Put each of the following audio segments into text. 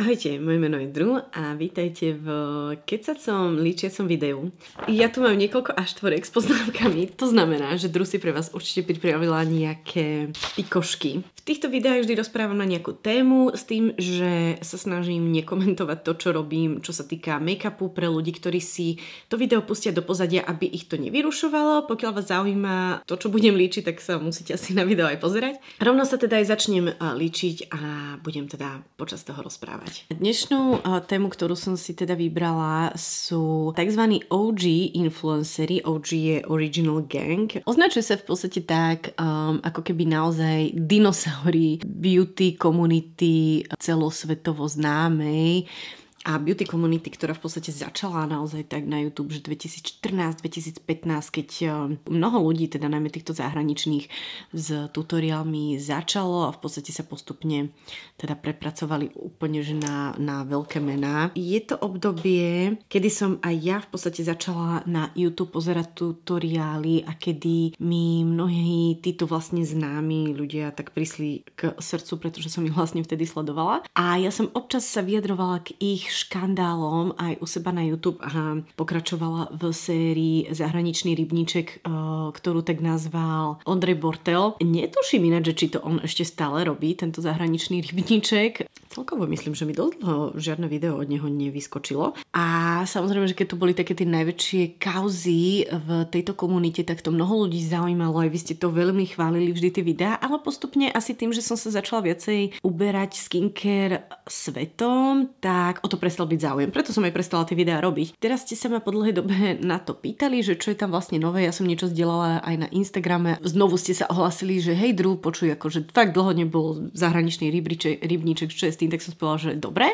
Ahojte, moje meno je Dru a vítajte v kecacom líčiacom videu. Ja tu mám niekoľko až tvorek s poznámkami, to znamená, že Dru si pre vás určite pripravila nejaké pikošky. V týchto videách vždy rozprávam na nejakú tému s tým, že sa snažím nekomentovať to, čo robím, čo sa týka make-upu pre ľudí, ktorí si to video pustia do pozadia, aby ich to nevyrušovalo. Pokiaľ vás zaujíma to, čo budem líčiť, tak sa musíte asi na video aj pozerať. Rovno sa teda aj začnem eh, líčiť a budem teda počas toho rozprávať mať. Dnešnú eh, tému, ktorú som si teda vybrala, sú tzv. OG influencery. OG je Original Gang. Označuje sa v podstate tak, um, ako keby naozaj dinosaury beauty komunity celosvetovo známej a beauty community, ktorá v podstate začala naozaj tak na YouTube, že 2014-2015, keď eh, mnoho ľudí, teda najmä týchto zahraničných, s tutoriálmi začalo a v podstate sa postupne teda prepracovali úplne že na, na veľké mená. Je to obdobie, kedy som aj ja v podstate začala na YouTube pozerať tutoriály a kedy mi mnohí títo vlastne známi ľudia tak prišli k srdcu, pretože som ich vlastne vtedy sledovala. A ja som občas sa vyjadrovala k ich škandálom aj u seba na YouTube a pokračovala v sérii Zahraničný rybníček, eh, ktorú tak nazval Ondrej Bortel. Netuším ináč, že či to on ešte stále robí, tento zahraničný rybníček. Celkovo myslím, že mi dosť dlho žiadne video od neho nevyskočilo. A samozrejme, že keď tu boli také tie najväčšie kauzy v tejto komunite, tak to mnoho ľudí zaujímalo, aj vy ste to veľmi chválili vždy tie videá, ale postupne asi tým, že som sa začala viacej uberať skincare svetom, tak o to prestal byť záujem. Preto som aj prestala tie videá robiť. Teraz ste sa ma po dlhej dobe na to pýtali, že čo je tam vlastne nové. Ja som niečo zdieľala aj na Instagrame. Znovu ste sa ohlasili, že hej Drew, počuj, akože fakt dlho nebol zahraničný rybniček, čo je s tým, tak som spala, že dobre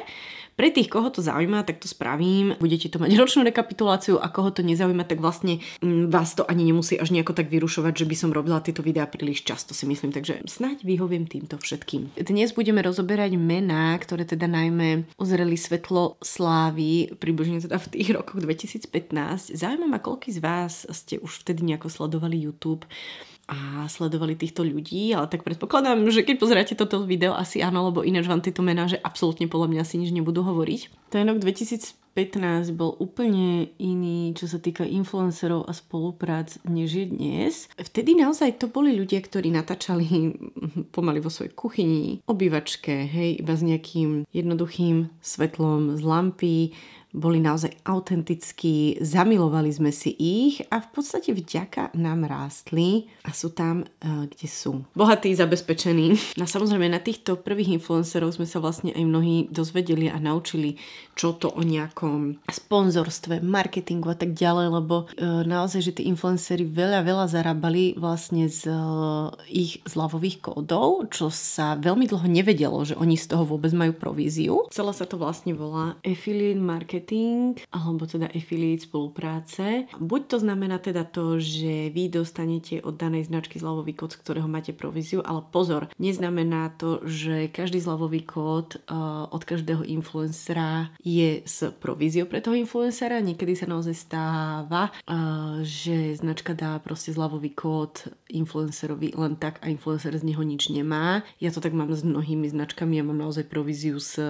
pre tých, koho to zaujíma, tak to spravím. Budete to mať ročnú rekapituláciu a koho to nezaujíma, tak vlastne mm, vás to ani nemusí až nejako tak vyrušovať, že by som robila tieto videá príliš často, si myslím. Takže snáď vyhoviem týmto všetkým. Dnes budeme rozoberať mená, ktoré teda najmä uzreli svetlo slávy približne teda v tých rokoch 2015. Zaujíma ma, z vás ste už vtedy nejako sledovali YouTube a sledovali týchto ľudí, ale tak predpokladám, že keď pozeráte toto video, asi áno, lebo ináč vám tieto mená, že absolútne podľa mňa si nič nebudú hovoriť. Ten rok 2015 bol úplne iný, čo sa týka influencerov a spoluprác, než je dnes. Vtedy naozaj to boli ľudia, ktorí natáčali pomaly vo svojej kuchyni, obývačke, hej, iba s nejakým jednoduchým svetlom z lampy, boli naozaj autentickí, zamilovali sme si ich a v podstate vďaka nám rástli a sú tam, e, kde sú. Bohatí, zabezpečení. No a samozrejme na týchto prvých influencerov sme sa vlastne aj mnohí dozvedeli a naučili, čo to o nejakom sponzorstve, marketingu a tak ďalej, lebo e, naozaj, že tí influencery veľa, veľa zarábali vlastne z e, ich zľavových kódov, čo sa veľmi dlho nevedelo, že oni z toho vôbec majú províziu. Celé sa to vlastne volá affiliate marketing marketing alebo teda affiliate spolupráce. Buď to znamená teda to, že vy dostanete od danej značky zľavový kód, z ktorého máte províziu, ale pozor, neznamená to, že každý zľavový kód uh, od každého influencera je s províziou pre toho influencera. Niekedy sa naozaj stáva, uh, že značka dá proste zľavový kód influencerovi len tak a influencer z neho nič nemá. Ja to tak mám s mnohými značkami, ja mám naozaj províziu z eh,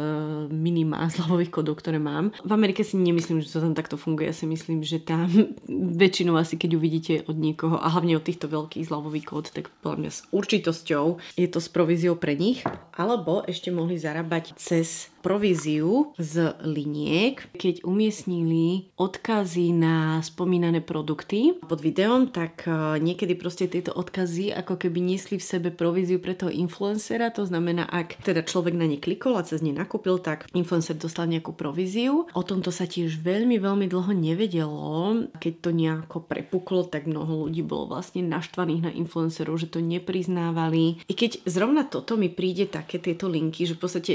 minima zľavových kódov, ktoré mám. V Amerike si nemyslím, že to tam takto funguje. Ja si myslím, že tam väčšinou asi keď uvidíte od niekoho a hlavne od týchto veľkých zľavových kód, tak podľa mňa s určitosťou je to s províziou pre nich. Alebo ešte mohli zarábať cez províziu z liniek, keď umiestnili odkazy na spomínané produkty pod videom, tak e, niekedy proste tieto odkazy ako keby niesli v sebe províziu pre toho influencera, to znamená, ak teda človek na ne klikol a cez ne nakúpil, tak influencer dostal nejakú províziu. O tomto sa tiež veľmi, veľmi dlho nevedelo. Keď to nejako prepuklo, tak mnoho ľudí bolo vlastne naštvaných na influencerov, že to nepriznávali. I keď zrovna toto mi príde také tieto linky, že v podstate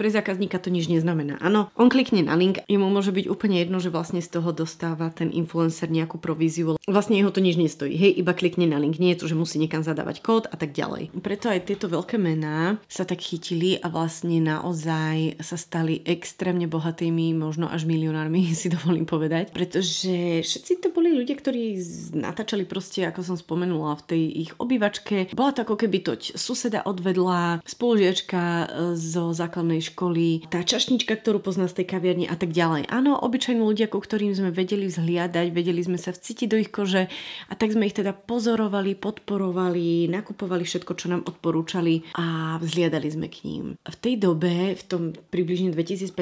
pre zákazníka človeka to nič neznamená. Áno, on klikne na link, jemu môže byť úplne jedno, že vlastne z toho dostáva ten influencer nejakú províziu. Vlastne jeho to nič nestojí. Hej, iba klikne na link. Nie je to, že musí niekam zadávať kód a tak ďalej. Preto aj tieto veľké mená sa tak chytili a vlastne naozaj sa stali extrémne bohatými, možno až milionármi, si dovolím povedať. Pretože všetci to boli ľudia, ktorí natáčali proste, ako som spomenula, v tej ich obývačke. Bola to ako keby toť suseda odvedla, spolužiačka e, zo základnej školy, tá čašnička, ktorú pozná z tej kaviarni a tak ďalej. Áno, obyčajní ľudia, ku ktorým sme vedeli vzhliadať, vedeli sme sa vcítiť do ich kože a tak sme ich teda pozorovali, podporovali, nakupovali všetko, čo nám odporúčali a vzhliadali sme k ním. V tej dobe, v tom približne 2015,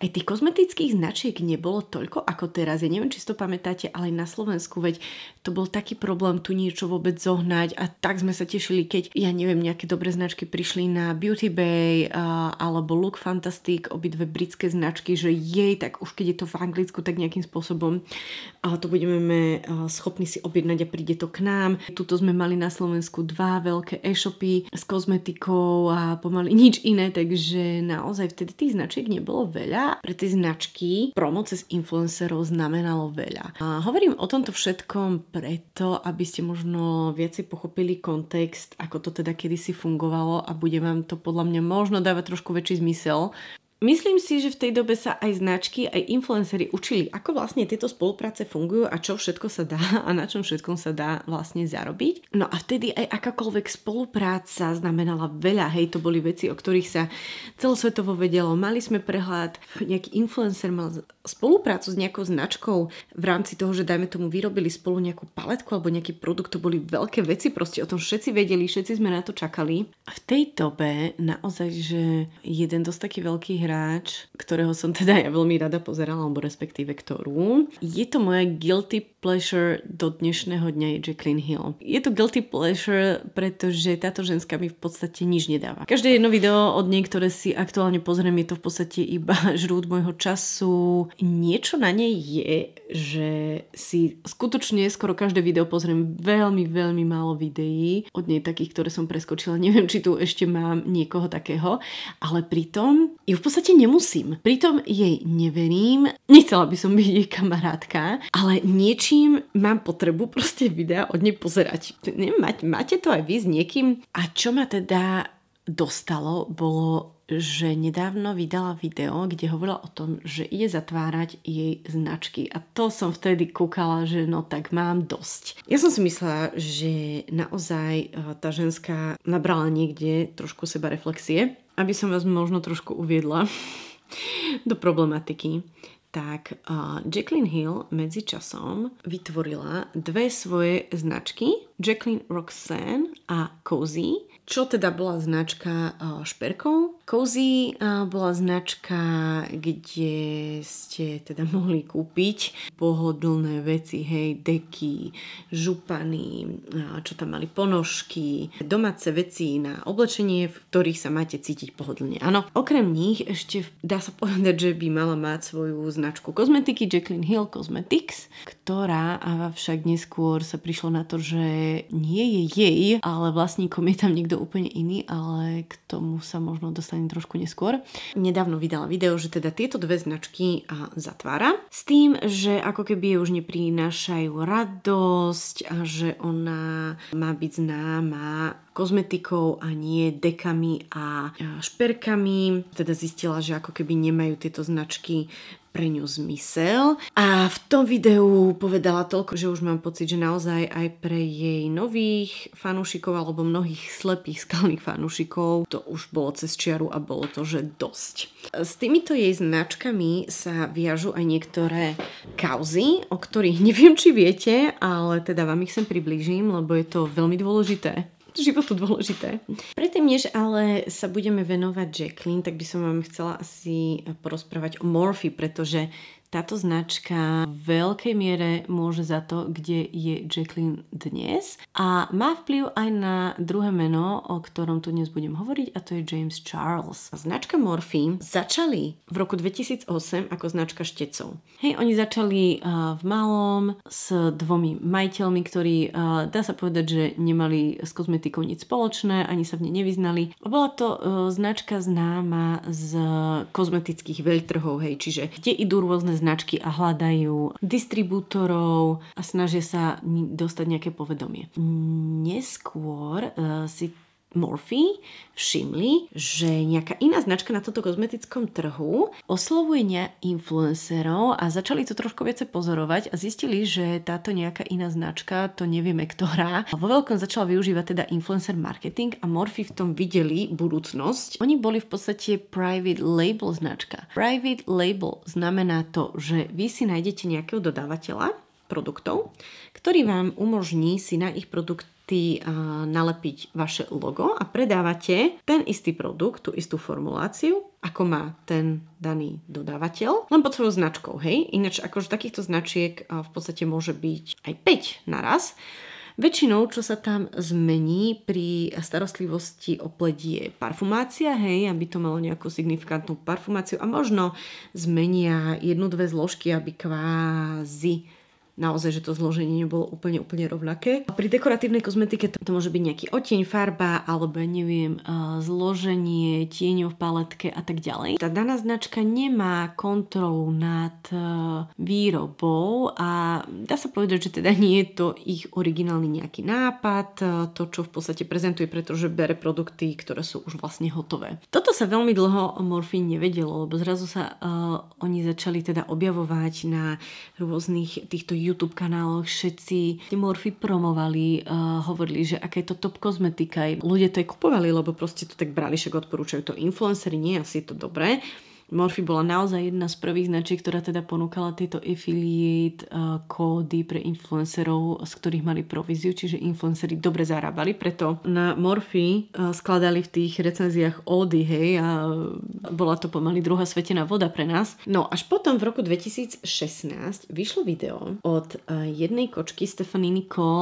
aj tých kozmetických značiek nebolo toľko ako teraz. Ja neviem, či si to pamätáte, ale aj na Slovensku, veď to bol taký problém tu niečo vôbec zohnať a tak sme sa tešili, keď, ja neviem, nejaké dobré značky prišli na Beauty Bay uh, alebo Look Look Fantastic, obidve britské značky, že jej, tak už keď je to v Anglicku, tak nejakým spôsobom A to budeme eh, schopní si objednať a príde to k nám. Tuto sme mali na Slovensku dva veľké e-shopy s kozmetikou a pomaly nič iné, takže naozaj vtedy tých značiek nebolo veľa. Pre tie značky promo cez influencerov znamenalo veľa. A hovorím o tomto všetkom preto, aby ste možno viacej pochopili kontext, ako to teda kedysi fungovalo a bude vám to podľa mňa možno dávať trošku väčší zmysel Still. Myslím si, že v tej dobe sa aj značky, aj influencery učili, ako vlastne tieto spolupráce fungujú a čo všetko sa dá a na čom všetkom sa dá vlastne zarobiť. No a vtedy aj akákoľvek spolupráca znamenala veľa, hej, to boli veci, o ktorých sa celosvetovo vedelo. Mali sme prehľad, nejaký influencer mal spoluprácu s nejakou značkou v rámci toho, že dajme tomu vyrobili spolu nejakú paletku alebo nejaký produkt, to boli veľké veci, proste o tom všetci vedeli, všetci sme na to čakali. A v tej dobe naozaj, že jeden dosť taký veľký hráč hráč, ktorého som teda ja veľmi rada pozerala, alebo respektíve ktorú. Je to moja guilty pleasure do dnešného dňa je Jacqueline Hill. Je to guilty pleasure, pretože táto ženská mi v podstate nič nedáva. Každé jedno video od nej, ktoré si aktuálne pozriem, je to v podstate iba žrút môjho času. Niečo na nej je, že si skutočne skoro každé video pozriem veľmi, veľmi málo videí. Od nej takých, ktoré som preskočila. Neviem, či tu ešte mám niekoho takého. Ale pritom ju v podstate nemusím. Pritom jej neverím. Nechcela by som byť jej kamarátka, ale niečím čím mám potrebu proste videa od nej pozerať. Neviem, máte to aj vy s niekým? A čo ma teda dostalo, bolo, že nedávno vydala video, kde hovorila o tom, že ide zatvárať jej značky. A to som vtedy kúkala, že no tak mám dosť. Ja som si myslela, že naozaj e, tá ženská nabrala niekde trošku seba reflexie, aby som vás možno trošku uviedla do problematiky tak uh, Jacqueline Hill časom vytvorila dve svoje značky, Jacqueline Roxanne a Cozy, čo teda bola značka e, šperkov. Cozy e, bola značka, kde ste teda mohli kúpiť pohodlné veci, hej, deky, župany, e, čo tam mali ponožky, domáce veci na oblečenie, v ktorých sa máte cítiť pohodlne. Áno, okrem nich ešte dá sa povedať, že by mala mať svoju značku kozmetiky Jacqueline Hill Cosmetics, ktorá a však neskôr sa prišlo na to, že nie je jej, ale vlastníkom je tam niekto úplne iný, ale k tomu sa možno dostane trošku neskôr. Nedávno vydala video, že teda tieto dve značky zatvára s tým, že ako keby už neprinášajú radosť a že ona má byť známa kozmetikou a nie dekami a šperkami. Teda zistila, že ako keby nemajú tieto značky pre ňu zmysel. A v tom videu povedala toľko, že už mám pocit, že naozaj aj pre jej nových fanúšikov alebo mnohých slepých skalných fanúšikov to už bolo cez čiaru a bolo to, že dosť. S týmito jej značkami sa viažu aj niektoré kauzy, o ktorých neviem, či viete, ale teda vám ich sem priblížim, lebo je to veľmi dôležité životu dôležité. Predtým, než ale sa budeme venovať Jacqueline, tak by som vám chcela asi porozprávať o Morphy, pretože táto značka v veľkej miere môže za to, kde je Jacqueline dnes a má vplyv aj na druhé meno, o ktorom tu dnes budem hovoriť a to je James Charles. Značka Morphe začali v roku 2008 ako značka štecov. Hej, oni začali uh, v malom s dvomi majiteľmi, ktorí uh, dá sa povedať, že nemali s kozmetikou nič spoločné, ani sa v nej nevyznali. Bola to uh, značka známa z kozmetických veľtrhov, hej, čiže kde idú rôzne značky značky a hľadajú distribútorov a snažia sa dostať nejaké povedomie. Neskôr eh, si Morphe všimli, že nejaká iná značka na tomto kozmetickom trhu oslovuje influencerov a začali to trošku viacej pozorovať a zistili, že táto nejaká iná značka, to nevieme ktorá, vo veľkom začala využívať teda influencer marketing a Morphe v tom videli budúcnosť. Oni boli v podstate private label značka. Private label znamená to, že vy si nájdete nejakého dodávateľa produktov, ktorý vám umožní si na ich produkt ty uh, nalepiť vaše logo a predávate ten istý produkt, tú istú formuláciu, ako má ten daný dodávateľ, len pod svojou značkou, hej? Ináč akože takýchto značiek uh, v podstate môže byť aj 5 naraz. Väčšinou, čo sa tam zmení pri starostlivosti o pledi je parfumácia, hej, aby to malo nejakú signifikantnú parfumáciu a možno zmenia jednu, dve zložky, aby kvázi naozaj, že to zloženie nebolo úplne, úplne rovnaké. Pri dekoratívnej kozmetike to, to môže byť nejaký oteň, farba alebo neviem, eh, zloženie tieňov v paletke a tak ďalej. Tá daná značka nemá kontrolu nad eh, výrobou a dá sa povedať, že teda nie je to ich originálny nejaký nápad, eh, to čo v podstate prezentuje, pretože bere produkty, ktoré sú už vlastne hotové. Toto sa veľmi dlho o morfín nevedelo, lebo zrazu sa uh, oni začali teda objavovať na rôznych týchto YouTube kanáloch všetci Morphy promovali, uh, hovorili, že aké je to top kozmetika. Ľudia to aj kupovali, lebo proste to tak brali, však odporúčajú to influencery, nie asi je to dobré. Morphy bola naozaj jedna z prvých značiek, ktorá teda ponúkala tieto affiliate eh, kódy pre influencerov, z ktorých mali províziu, čiže influencery dobre zarábali, preto na Morphy eh, skladali v tých recenziách ódy, hej, a bola to pomaly druhá svetená voda pre nás. No až potom v roku 2016 vyšlo video od eh, jednej kočky Stefaniny Cole,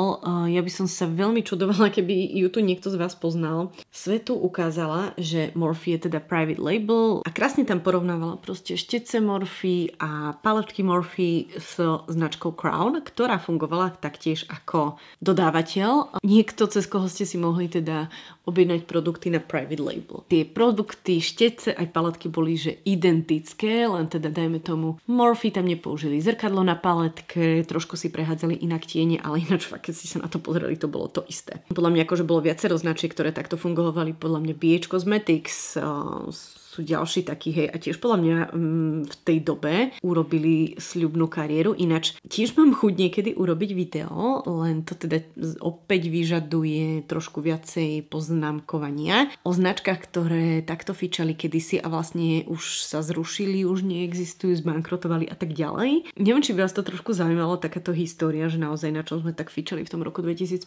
ja by som sa veľmi čudovala, keby ju tu niekto z vás poznal. Svetu ukázala, že Morphy je teda private label a krásne tam porovnávala proste štetce Morphy a paletky Morphy s značkou Crown, ktorá fungovala taktiež ako dodávateľ. Niekto, cez koho ste si mohli teda objednať produkty na private label. Tie produkty, štetce aj paletky boli, že identické, len teda dajme tomu Morphy tam nepoužili zrkadlo na paletke, trošku si prehádzali inak tiene, ale ináč fakt, keď si sa na to pozreli, to bolo to isté. Podľa mňa akože bolo viacero značiek, ktoré takto fungovali, podľa mňa Biečko Cosmetics, uh, sú ďalší takí, hej, a tiež podľa mňa mm, v tej dobe urobili sľubnú kariéru, ináč tiež mám chuť niekedy urobiť video, len to teda opäť vyžaduje trošku viacej poznámkovania o značkách, ktoré takto fičali kedysi a vlastne už sa zrušili, už neexistujú, zbankrotovali a tak ďalej. Neviem, či by vás to trošku zaujímalo, takáto história, že naozaj na čom sme tak fičali v tom roku 2015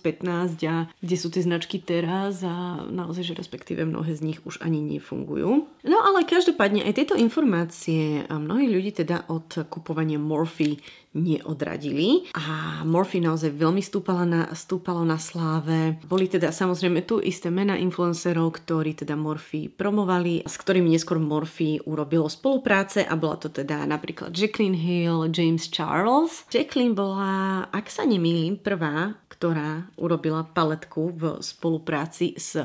a kde sú tie značky teraz a naozaj, že respektíve mnohé z nich už ani nefungujú. No No ale každopádne aj tieto informácie mnohí ľudí teda od kupovania Morphy neodradili a Morphy naozaj veľmi stúpala na, stúpalo na sláve. Boli teda samozrejme tu isté mena influencerov, ktorí teda Morphy promovali, s ktorými neskôr Morphy urobilo spolupráce a bola to teda napríklad Jacqueline Hill, James Charles. Jacqueline bola, ak sa nemýlim, prvá ktorá urobila paletku v spolupráci s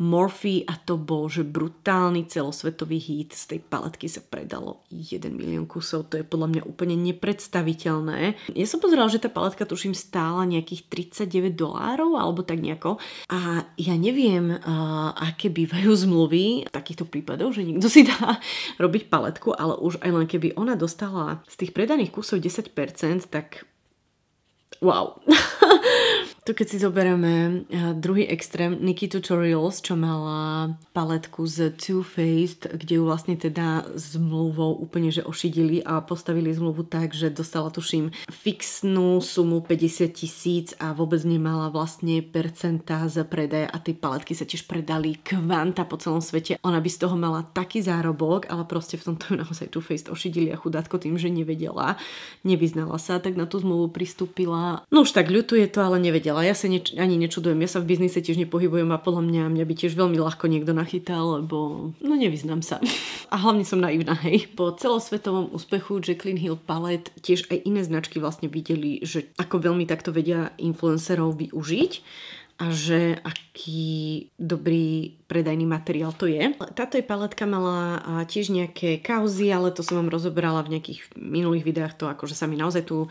Morphe a to bol, že brutálny celosvetový hit z tej paletky sa predalo 1 milión kusov. To je podľa mňa úplne nepredstaviteľné. Ja som pozerala, že tá paletka tuším stála nejakých 39 dolárov alebo tak nejako. A ja neviem, uh, aké bývajú zmluvy v takýchto prípadoch, že niekto si dá robiť paletku, ale už aj len keby ona dostala z tých predaných kusov 10%, tak wow Tu keď si zoberieme eh, druhý extrém Nikki Tutorials, čo mala paletku z Too Faced, kde ju vlastne teda zmluvou úplne že ošidili a postavili zmluvu tak, že dostala tuším fixnú sumu 50 tisíc a vôbec nemala vlastne percentá za predaj a tie paletky sa tiež predali kvanta po celom svete. Ona by z toho mala taký zárobok, ale proste v tomto naozaj Too Faced ošidili a chudátko tým, že nevedela, nevyznala sa, tak na tú zmluvu pristúpila. No už tak ľutuje to, ale nevedela povedala, ja sa neč- ani nečudujem. Ja sa v biznise tiež nepohybujem a podľa mňa mňa by tiež veľmi ľahko niekto nachytal, lebo no nevyznám sa. A hlavne som naivná, hej. Po celosvetovom úspechu Jacqueline Hill Palette tiež aj iné značky vlastne videli, že ako veľmi takto vedia influencerov využiť a že aký dobrý predajný materiál to je. Táto je paletka mala tiež nejaké kauzy, ale to som vám rozoberala v nejakých minulých videách, to akože sa mi naozaj tu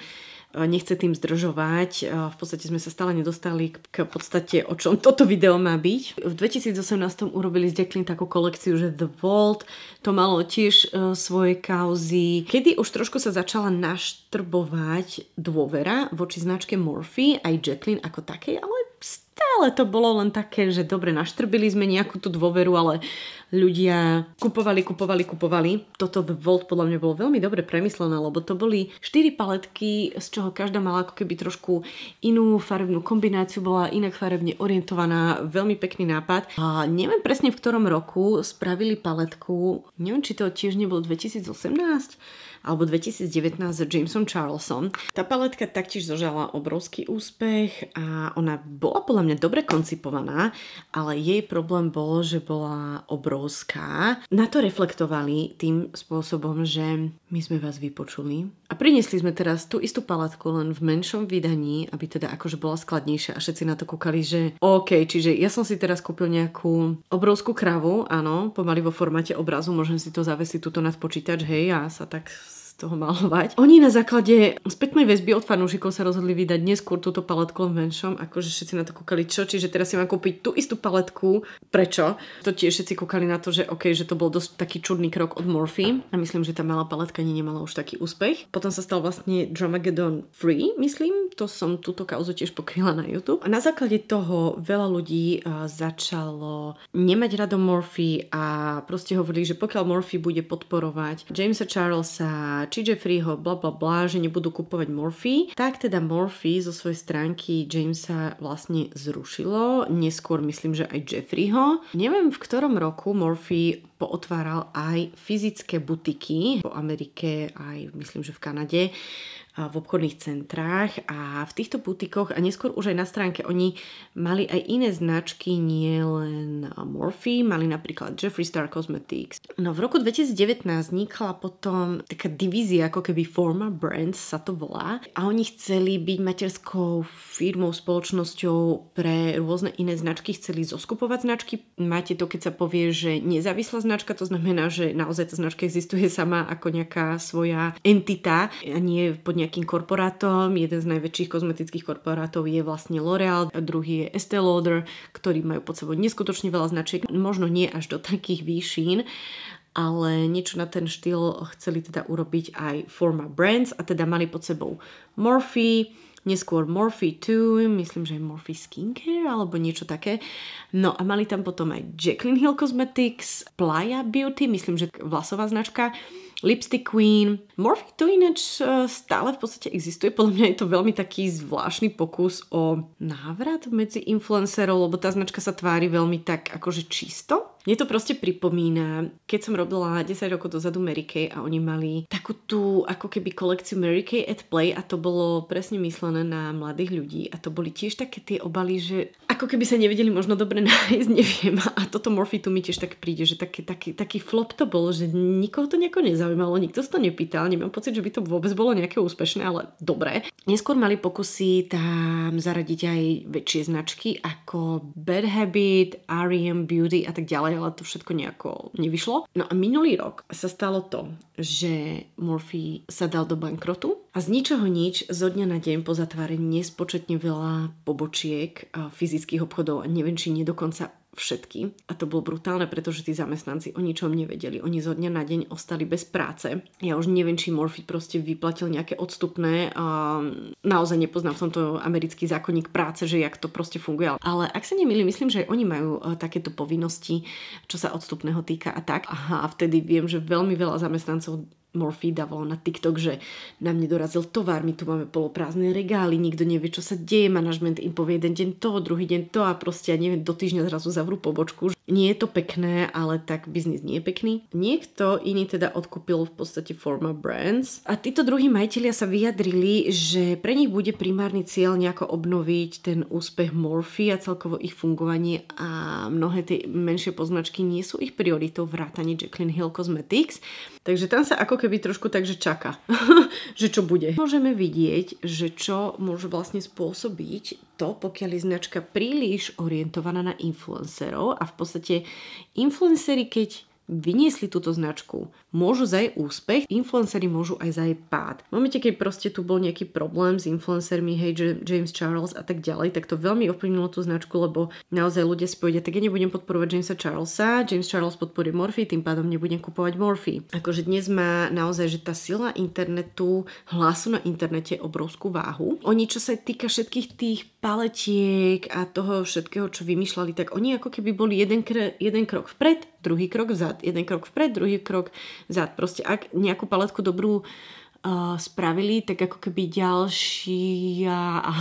nechce tým zdržovať. V podstate sme sa stále nedostali k podstate, o čom toto video má byť. V 2018 urobili z Declin takú kolekciu, že The Vault, to malo tiež e, svoje kauzy. Kedy už trošku sa začala naštrbovať dôvera voči značke Morphe, aj Jacqueline ako takej, ale stále to bolo len také, že dobre, naštrbili sme nejakú tú dôveru, ale ľudia kupovali, kupovali, kupovali. Toto Volt podľa mňa bolo veľmi dobre premyslené, lebo to boli 4 paletky, z čoho každá mala ako keby trošku inú farebnú kombináciu, bola inak farebne orientovaná, veľmi pekný nápad. A neviem presne v ktorom roku spravili paletku, neviem či to tiež nebolo 2018, alebo 2019 s Jamesom Charlesom. Tá paletka taktiež zožala obrovský úspech a ona bola podľa mňa dobre koncipovaná, ale jej problém bol, že bola obrovská. Na to reflektovali tým spôsobom, že my sme vás vypočuli a priniesli sme teraz tú istú paletku len v menšom vydaní, aby teda akože bola skladnejšia a všetci na to kúkali, že OK, čiže ja som si teraz kúpil nejakú obrovskú kravu, áno, pomaly vo formáte obrazu, môžem si to zavesiť tuto nad počítač, hej, a sa tak toho malovať. Oni na základe spätnej väzby od fanúšikov sa rozhodli vydať neskôr túto paletku len venšom, akože všetci na to kúkali čo, čiže teraz si mám kúpiť tú istú paletku, prečo? To tiež všetci kúkali na to, že OK, že to bol dosť taký čudný krok od Morphy a myslím, že tá malá paletka ani nemala už taký úspech. Potom sa stal vlastne Dramagedon Free, myslím, to som túto kauzu tiež pokryla na YouTube. A na základe toho veľa ľudí eh, začalo nemať rado Morphy a proste hovorili, že pokiaľ Morphy bude podporovať Jamesa Charlesa, či Jeffreyho bla bla bla, že nebudú kupovať Morphy, tak teda Morphy zo svojej stránky Jamesa vlastne zrušilo, neskôr myslím, že aj Jeffreyho. Neviem, v ktorom roku Morphy pootváral aj fyzické butiky po Amerike, aj myslím, že v Kanade, v obchodných centrách a v týchto butikoch a neskôr už aj na stránke oni mali aj iné značky, nie len Morphe, mali napríklad Jeffree Star Cosmetics. No v roku 2019 vznikla potom taká divízia, ako keby Forma Brands sa to volá a oni chceli byť materskou firmou, spoločnosťou pre rôzne iné značky, chceli zoskupovať značky. Máte to, keď sa povie, že nezávislá značka, to znamená, že naozaj tá značka existuje sama ako nejaká svoja entita a nie pod nejakým korporátom. Jeden z najväčších kozmetických korporátov je vlastne L'Oreal, druhý je Estée Lauder, ktorí majú pod sebou neskutočne veľa značiek, možno nie až do takých výšin, ale niečo na ten štýl chceli teda urobiť aj Forma Brands a teda mali pod sebou Morphe, neskôr Morphe 2, myslím, že je Morphe Skincare alebo niečo také. No a mali tam potom aj Jacqueline Hill Cosmetics, Playa Beauty, myslím, že vlasová značka, Lipstick Queen. Morphe to ináč e, stále v podstate existuje. Podľa mňa je to veľmi taký zvláštny pokus o návrat medzi influencerov, lebo tá značka sa tvári veľmi tak akože čisto. Mne to proste pripomína, keď som robila 10 rokov dozadu Mary Kay a oni mali takú tú ako keby kolekciu Mary Kay at Play a to bolo presne myslené na mladých ľudí a to boli tiež také tie obaly, že ako keby sa nevedeli možno dobre nájsť, neviem. A toto Morphe tu mi tiež tak príde, že taký, taký, taký flop to bol, že nikoho to nejako nezaujíma zaujímalo, nikto sa to nepýtal, nemám pocit, že by to vôbec bolo nejaké úspešné, ale dobré. Neskôr mali pokusy tam zaradiť aj väčšie značky ako Bad Habit, R.E.M. Beauty a tak ďalej, ale to všetko nejako nevyšlo. No a minulý rok sa stalo to, že Murphy sa dal do bankrotu a z ničoho nič, zo dňa na deň po nespočetne veľa pobočiek fyzických obchodov a neviem, či nie dokonca všetky. A to bolo brutálne, pretože tí zamestnanci o ničom nevedeli. Oni zo dňa na deň ostali bez práce. Ja už neviem, či Morphy proste vyplatil nejaké odstupné. A naozaj nepoznám v tomto americký zákonník práce, že jak to proste funguje. Ale ak sa nemýlim, myslím, že aj oni majú e, takéto povinnosti, čo sa odstupného týka a tak. Aha, a vtedy viem, že veľmi veľa zamestnancov Morphy dávalo na TikTok, že na mne dorazil tovar, my tu máme poloprázdne regály, nikto nevie, čo sa deje, manažment im povie jeden deň to, druhý deň to a proste, ja neviem, do týždňa zrazu zavrú pobočku. Nie je to pekné, ale tak biznis nie je pekný. Niekto iný teda odkúpil v podstate Forma Brands a títo druhí majiteľia sa vyjadrili, že pre nich bude primárny cieľ nejako obnoviť ten úspech Morphy a celkovo ich fungovanie a mnohé tie menšie poznačky nie sú ich prioritou vrátane Jacqueline Hill Cosmetics. Takže tam sa ako keby keby trošku tak, že čaká, že čo bude. Môžeme vidieť, že čo môže vlastne spôsobiť to, pokiaľ je značka príliš orientovaná na influencerov a v podstate influencery, keď vyniesli túto značku, môžu za jej úspech, influencery môžu aj za jej pád. V momente, keď proste tu bol nejaký problém s influencermi, hej, James Charles a tak ďalej, tak to veľmi ovplyvnilo tú značku, lebo naozaj ľudia si povedia, tak ja nebudem podporovať Jamesa Charlesa, James Charles podporuje Morphy, tým pádom nebudem kupovať Morphy. Akože dnes má naozaj, že tá sila internetu, hlasu na internete obrovskú váhu. Oni, čo sa týka všetkých tých paletiek a toho všetkého, čo vymýšľali, tak oni ako keby boli jeden, kr- jeden krok vpred druhý krok vzad, jeden krok vpred, druhý krok vzad. Proste ak nejakú paletku dobrú uh, spravili, tak ako keby ďalšia,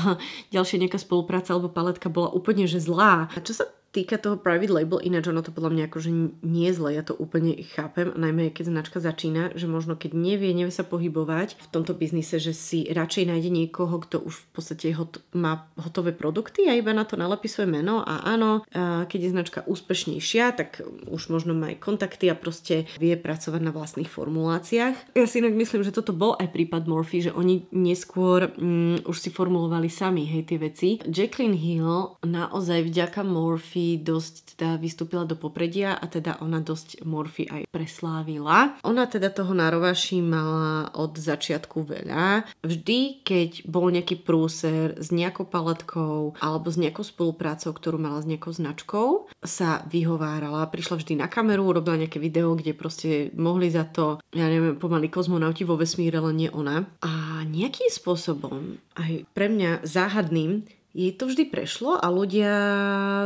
ďalšia nejaká spolupráca alebo paletka bola úplne že zlá. A čo sa týka toho private label, ináč ono to podľa mňa akože nie je zle, ja to úplne chápem, najmä keď značka začína, že možno keď nevie, nevie sa pohybovať v tomto biznise, že si radšej nájde niekoho, kto už v podstate hot, má hotové produkty a iba na to nalepí svoje meno a áno, keď je značka úspešnejšia, tak už možno má aj kontakty a proste vie pracovať na vlastných formuláciách. Ja si inak myslím, že toto bol aj prípad Morphy, že oni neskôr mm, už si formulovali sami, hej, tie veci. Jacqueline Hill naozaj vďaka Morphy dosť teda vystúpila do popredia a teda ona dosť Morphy aj preslávila. Ona teda toho narovaši mala od začiatku veľa. Vždy, keď bol nejaký prúser s nejakou paletkou alebo s nejakou spoluprácou, ktorú mala s nejakou značkou, sa vyhovárala, prišla vždy na kameru, robila nejaké video, kde proste mohli za to, ja neviem, pomaly kozmonauti vo vesmíre, len nie ona. A nejakým spôsobom, aj pre mňa záhadným, jej to vždy prešlo a ľudia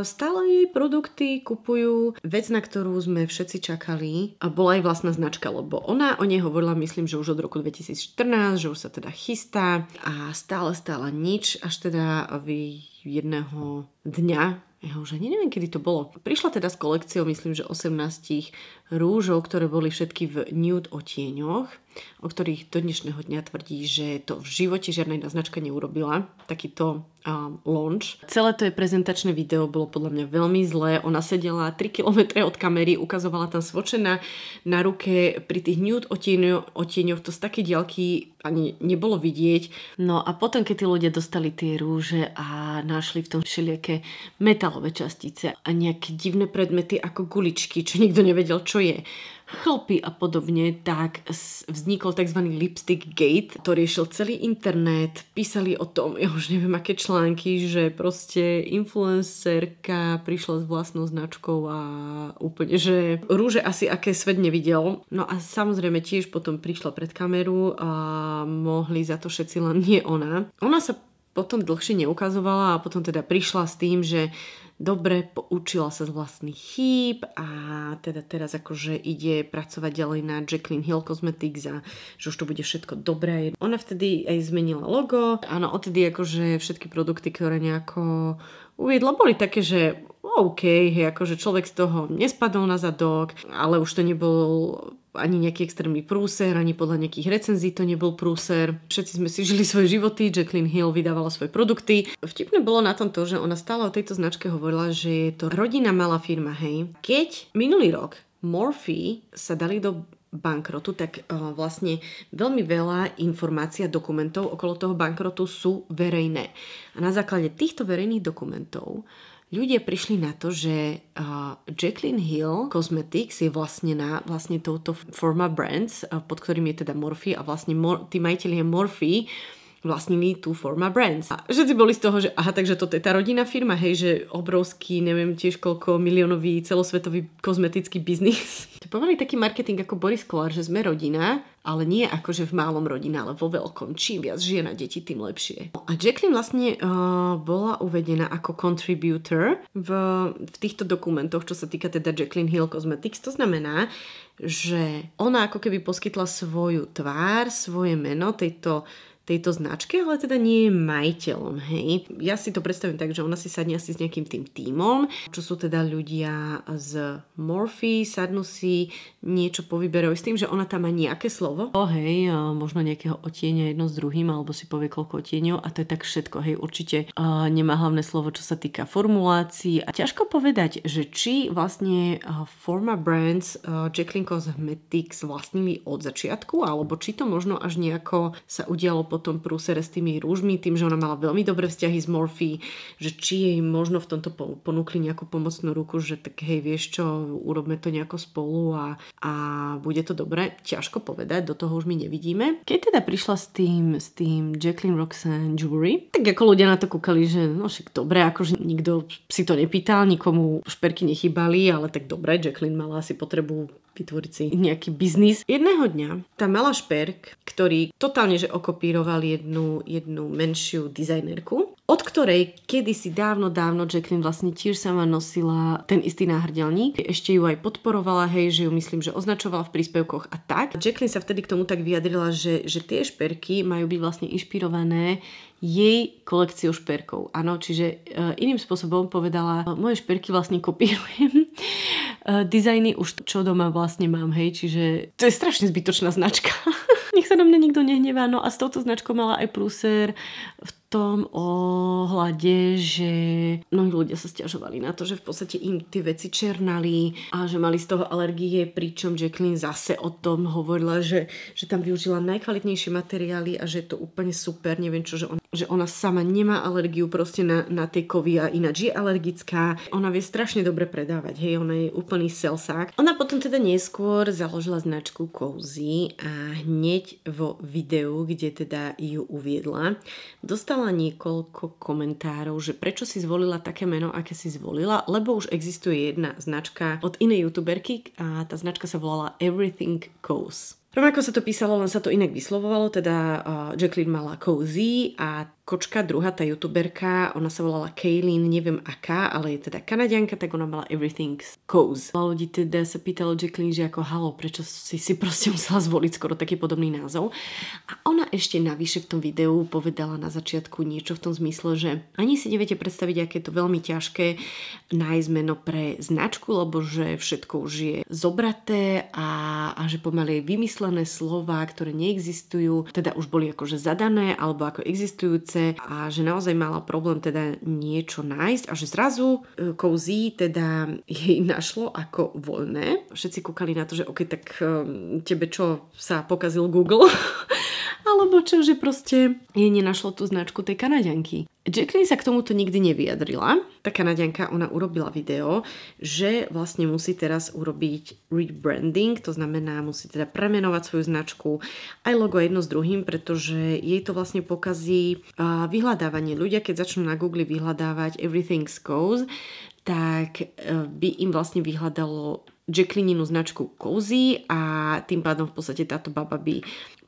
stále jej produkty kupujú. Vec, na ktorú sme všetci čakali a bola aj vlastná značka, lebo ona o nej hovorila myslím, že už od roku 2014, že už sa teda chystá a stále stále nič, až teda vy jedného dňa ja už ani neviem, kedy to bolo. Prišla teda s kolekciou, myslím, že 18 rúžov, ktoré boli všetky v nude odtieňoch, o ktorých do dnešného dňa tvrdí, že to v živote žiadna jedna značka neurobila, takýto um, launch. Celé to je prezentačné video bolo podľa mňa veľmi zlé. Ona sedela 3 km od kamery, ukazovala tam svočená na ruke pri tých nude odtieňoch, odtieňoch to z také diaľky ani nebolo vidieť. No a potom, keď tí ľudia dostali tie rúže a našli v tom všelijaké metalové častice a nejaké divné predmety ako guličky, čo nikto nevedel, čo čo je chlpy a podobne, tak vznikol tzv. Lipstick Gate. To riešil celý internet, písali o tom, ja už neviem aké články, že proste influencerka prišla s vlastnou značkou a úplne, že rúže asi aké svet nevidel. No a samozrejme tiež potom prišla pred kameru a mohli za to všetci len nie ona. Ona sa potom dlhšie neukazovala a potom teda prišla s tým, že dobre, poučila sa z vlastných chýb a teda teraz akože ide pracovať ďalej na Jacqueline Hill Cosmetics a že už to bude všetko dobré. Ona vtedy aj zmenila logo. Áno, odtedy akože všetky produkty, ktoré nejako uviedla, boli také, že OK, hej, akože človek z toho nespadol na zadok, ale už to nebol ani nejaký extrémny prúser, ani podľa nejakých recenzí to nebol prúser. Všetci sme si žili svoje životy, Jacqueline Hill vydávala svoje produkty. Vtipné bolo na tom to, že ona stále o tejto značke hovorila, že je to rodina malá firma, hej. Keď minulý rok Morphe sa dali do bankrotu, tak eh, vlastne veľmi veľa informácií a dokumentov okolo toho bankrotu sú verejné. A na základe týchto verejných dokumentov ľudia prišli na to, že eh, Jacqueline Hill Cosmetics je vlastne na vlastne touto Forma Brands, eh, pod ktorým je teda Morphe a vlastne tí majiteľi Morphe vlastnili tú Forma Brands. A všetci boli z toho, že aha, takže to je tá rodinná firma, hej, že obrovský, neviem tiež koľko miliónový celosvetový kozmetický biznis. To povedali taký marketing ako Boris Kolár, že sme rodina, ale nie akože v málom rodina, ale vo veľkom. Čím viac žije na deti tým lepšie. A Jacqueline vlastne uh, bola uvedená ako contributor v, v týchto dokumentoch, čo sa týka teda Jacqueline Hill Cosmetics. To znamená, že ona ako keby poskytla svoju tvár, svoje meno tejto tejto značke, ale teda nie je majiteľom, hej. Ja si to predstavím tak, že ona si sadne asi s nejakým tým týmom, čo sú teda ľudia z Morphy, sadnú si, niečo povyberajú s tým, že ona tam má nejaké slovo. O, hej, možno nejakého otieňa jedno s druhým, alebo si povie koľko otieňov a to je tak všetko, hej, určite uh, nemá hlavné slovo, čo sa týka formulácií a ťažko povedať, že či vlastne uh, Forma Brands uh, Jacqueline Cosmetics vlastnili od začiatku, alebo či to možno až nejako sa udialo po tom prúsere s tými rúžmi, tým, že ona mala veľmi dobré vzťahy s Morphy, že či jej možno v tomto ponúkli nejakú pomocnú ruku, že tak hej, vieš čo, urobme to nejako spolu a, a bude to dobré. Ťažko povedať, do toho už my nevidíme. Keď teda prišla s tým, s tým Jacqueline Roxanne Jury, tak ako ľudia na to kúkali, že no však dobre, akože nikto si to nepýtal, nikomu šperky nechybali, ale tak dobre, Jacqueline mala asi potrebu vytvoriť si nejaký biznis. Jedného dňa tá malá šperk, ktorý totálne že okopíroval jednu, jednu menšiu dizajnerku, od ktorej kedysi dávno, dávno Jacqueline vlastne tiež sama nosila ten istý náhrdelník. Ešte ju aj podporovala, hej, že ju myslím, že označovala v príspevkoch a tak. Jacqueline sa vtedy k tomu tak vyjadrila, že, že tie šperky majú byť vlastne inšpirované jej kolekciu šperkov. Áno, čiže e, iným spôsobom povedala, e, moje šperky vlastne kopírujem. E, dizajny už čo doma vlastne mám, hej, čiže to je strašne zbytočná značka. Nech sa na mňa nikto nehnevá. No a s touto značkou mala aj prúser v tom ohľade, že mnohí ľudia sa stiažovali na to, že v podstate im tie veci černali a že mali z toho alergie, pričom Jacqueline zase o tom hovorila, že, že tam využila najkvalitnejšie materiály a že je to úplne super, neviem čo, že on že ona sama nemá alergiu proste na, na tie kovy a ináč je alergická. Ona vie strašne dobre predávať, hej, ona je úplný selsák. Ona potom teda neskôr založila značku Cozy a hneď vo videu, kde teda ju uviedla, dostala niekoľko komentárov, že prečo si zvolila také meno, aké si zvolila, lebo už existuje jedna značka od inej youtuberky a tá značka sa volala Everything Cozy. Rovnako sa to písalo, len sa to inak vyslovovalo, teda uh, Jacqueline mala cozy a kočka, druhá tá youtuberka, ona sa volala Kaylin, neviem aká, ale je teda kanadianka, tak ona mala Everything's Cause. Malo ľudí teda sa pýtalo Jacqueline, že ako halo, prečo si si proste musela zvoliť skoro taký podobný názov. A ona ešte navyše v tom videu povedala na začiatku niečo v tom zmysle, že ani si neviete predstaviť, aké je to veľmi ťažké nájsť meno pre značku, lebo že všetko už je zobraté a, a že pomaly vymyslené slova, ktoré neexistujú, teda už boli akože zadané alebo ako existujúce práce a že naozaj mala problém teda niečo nájsť a že zrazu e, Cozy teda jej našlo ako voľné. Všetci kúkali na to, že ok, tak ehm, tebe čo sa pokazil Google? Alebo čo, že proste jej nenašlo tú značku tej Kanaďanky. Jacqueline sa k tomuto nikdy nevyjadrila. Tá Kanaďanka, ona urobila video, že vlastne musí teraz urobiť rebranding, to znamená, musí teda premenovať svoju značku aj logo jedno s druhým, pretože jej to vlastne pokazí vyhľadávanie. Ľudia, keď začnú na Google vyhľadávať Everything Goes, tak e, by im vlastne vyhľadalo Jacqueline značku Cozy a tým pádom v podstate táto baba by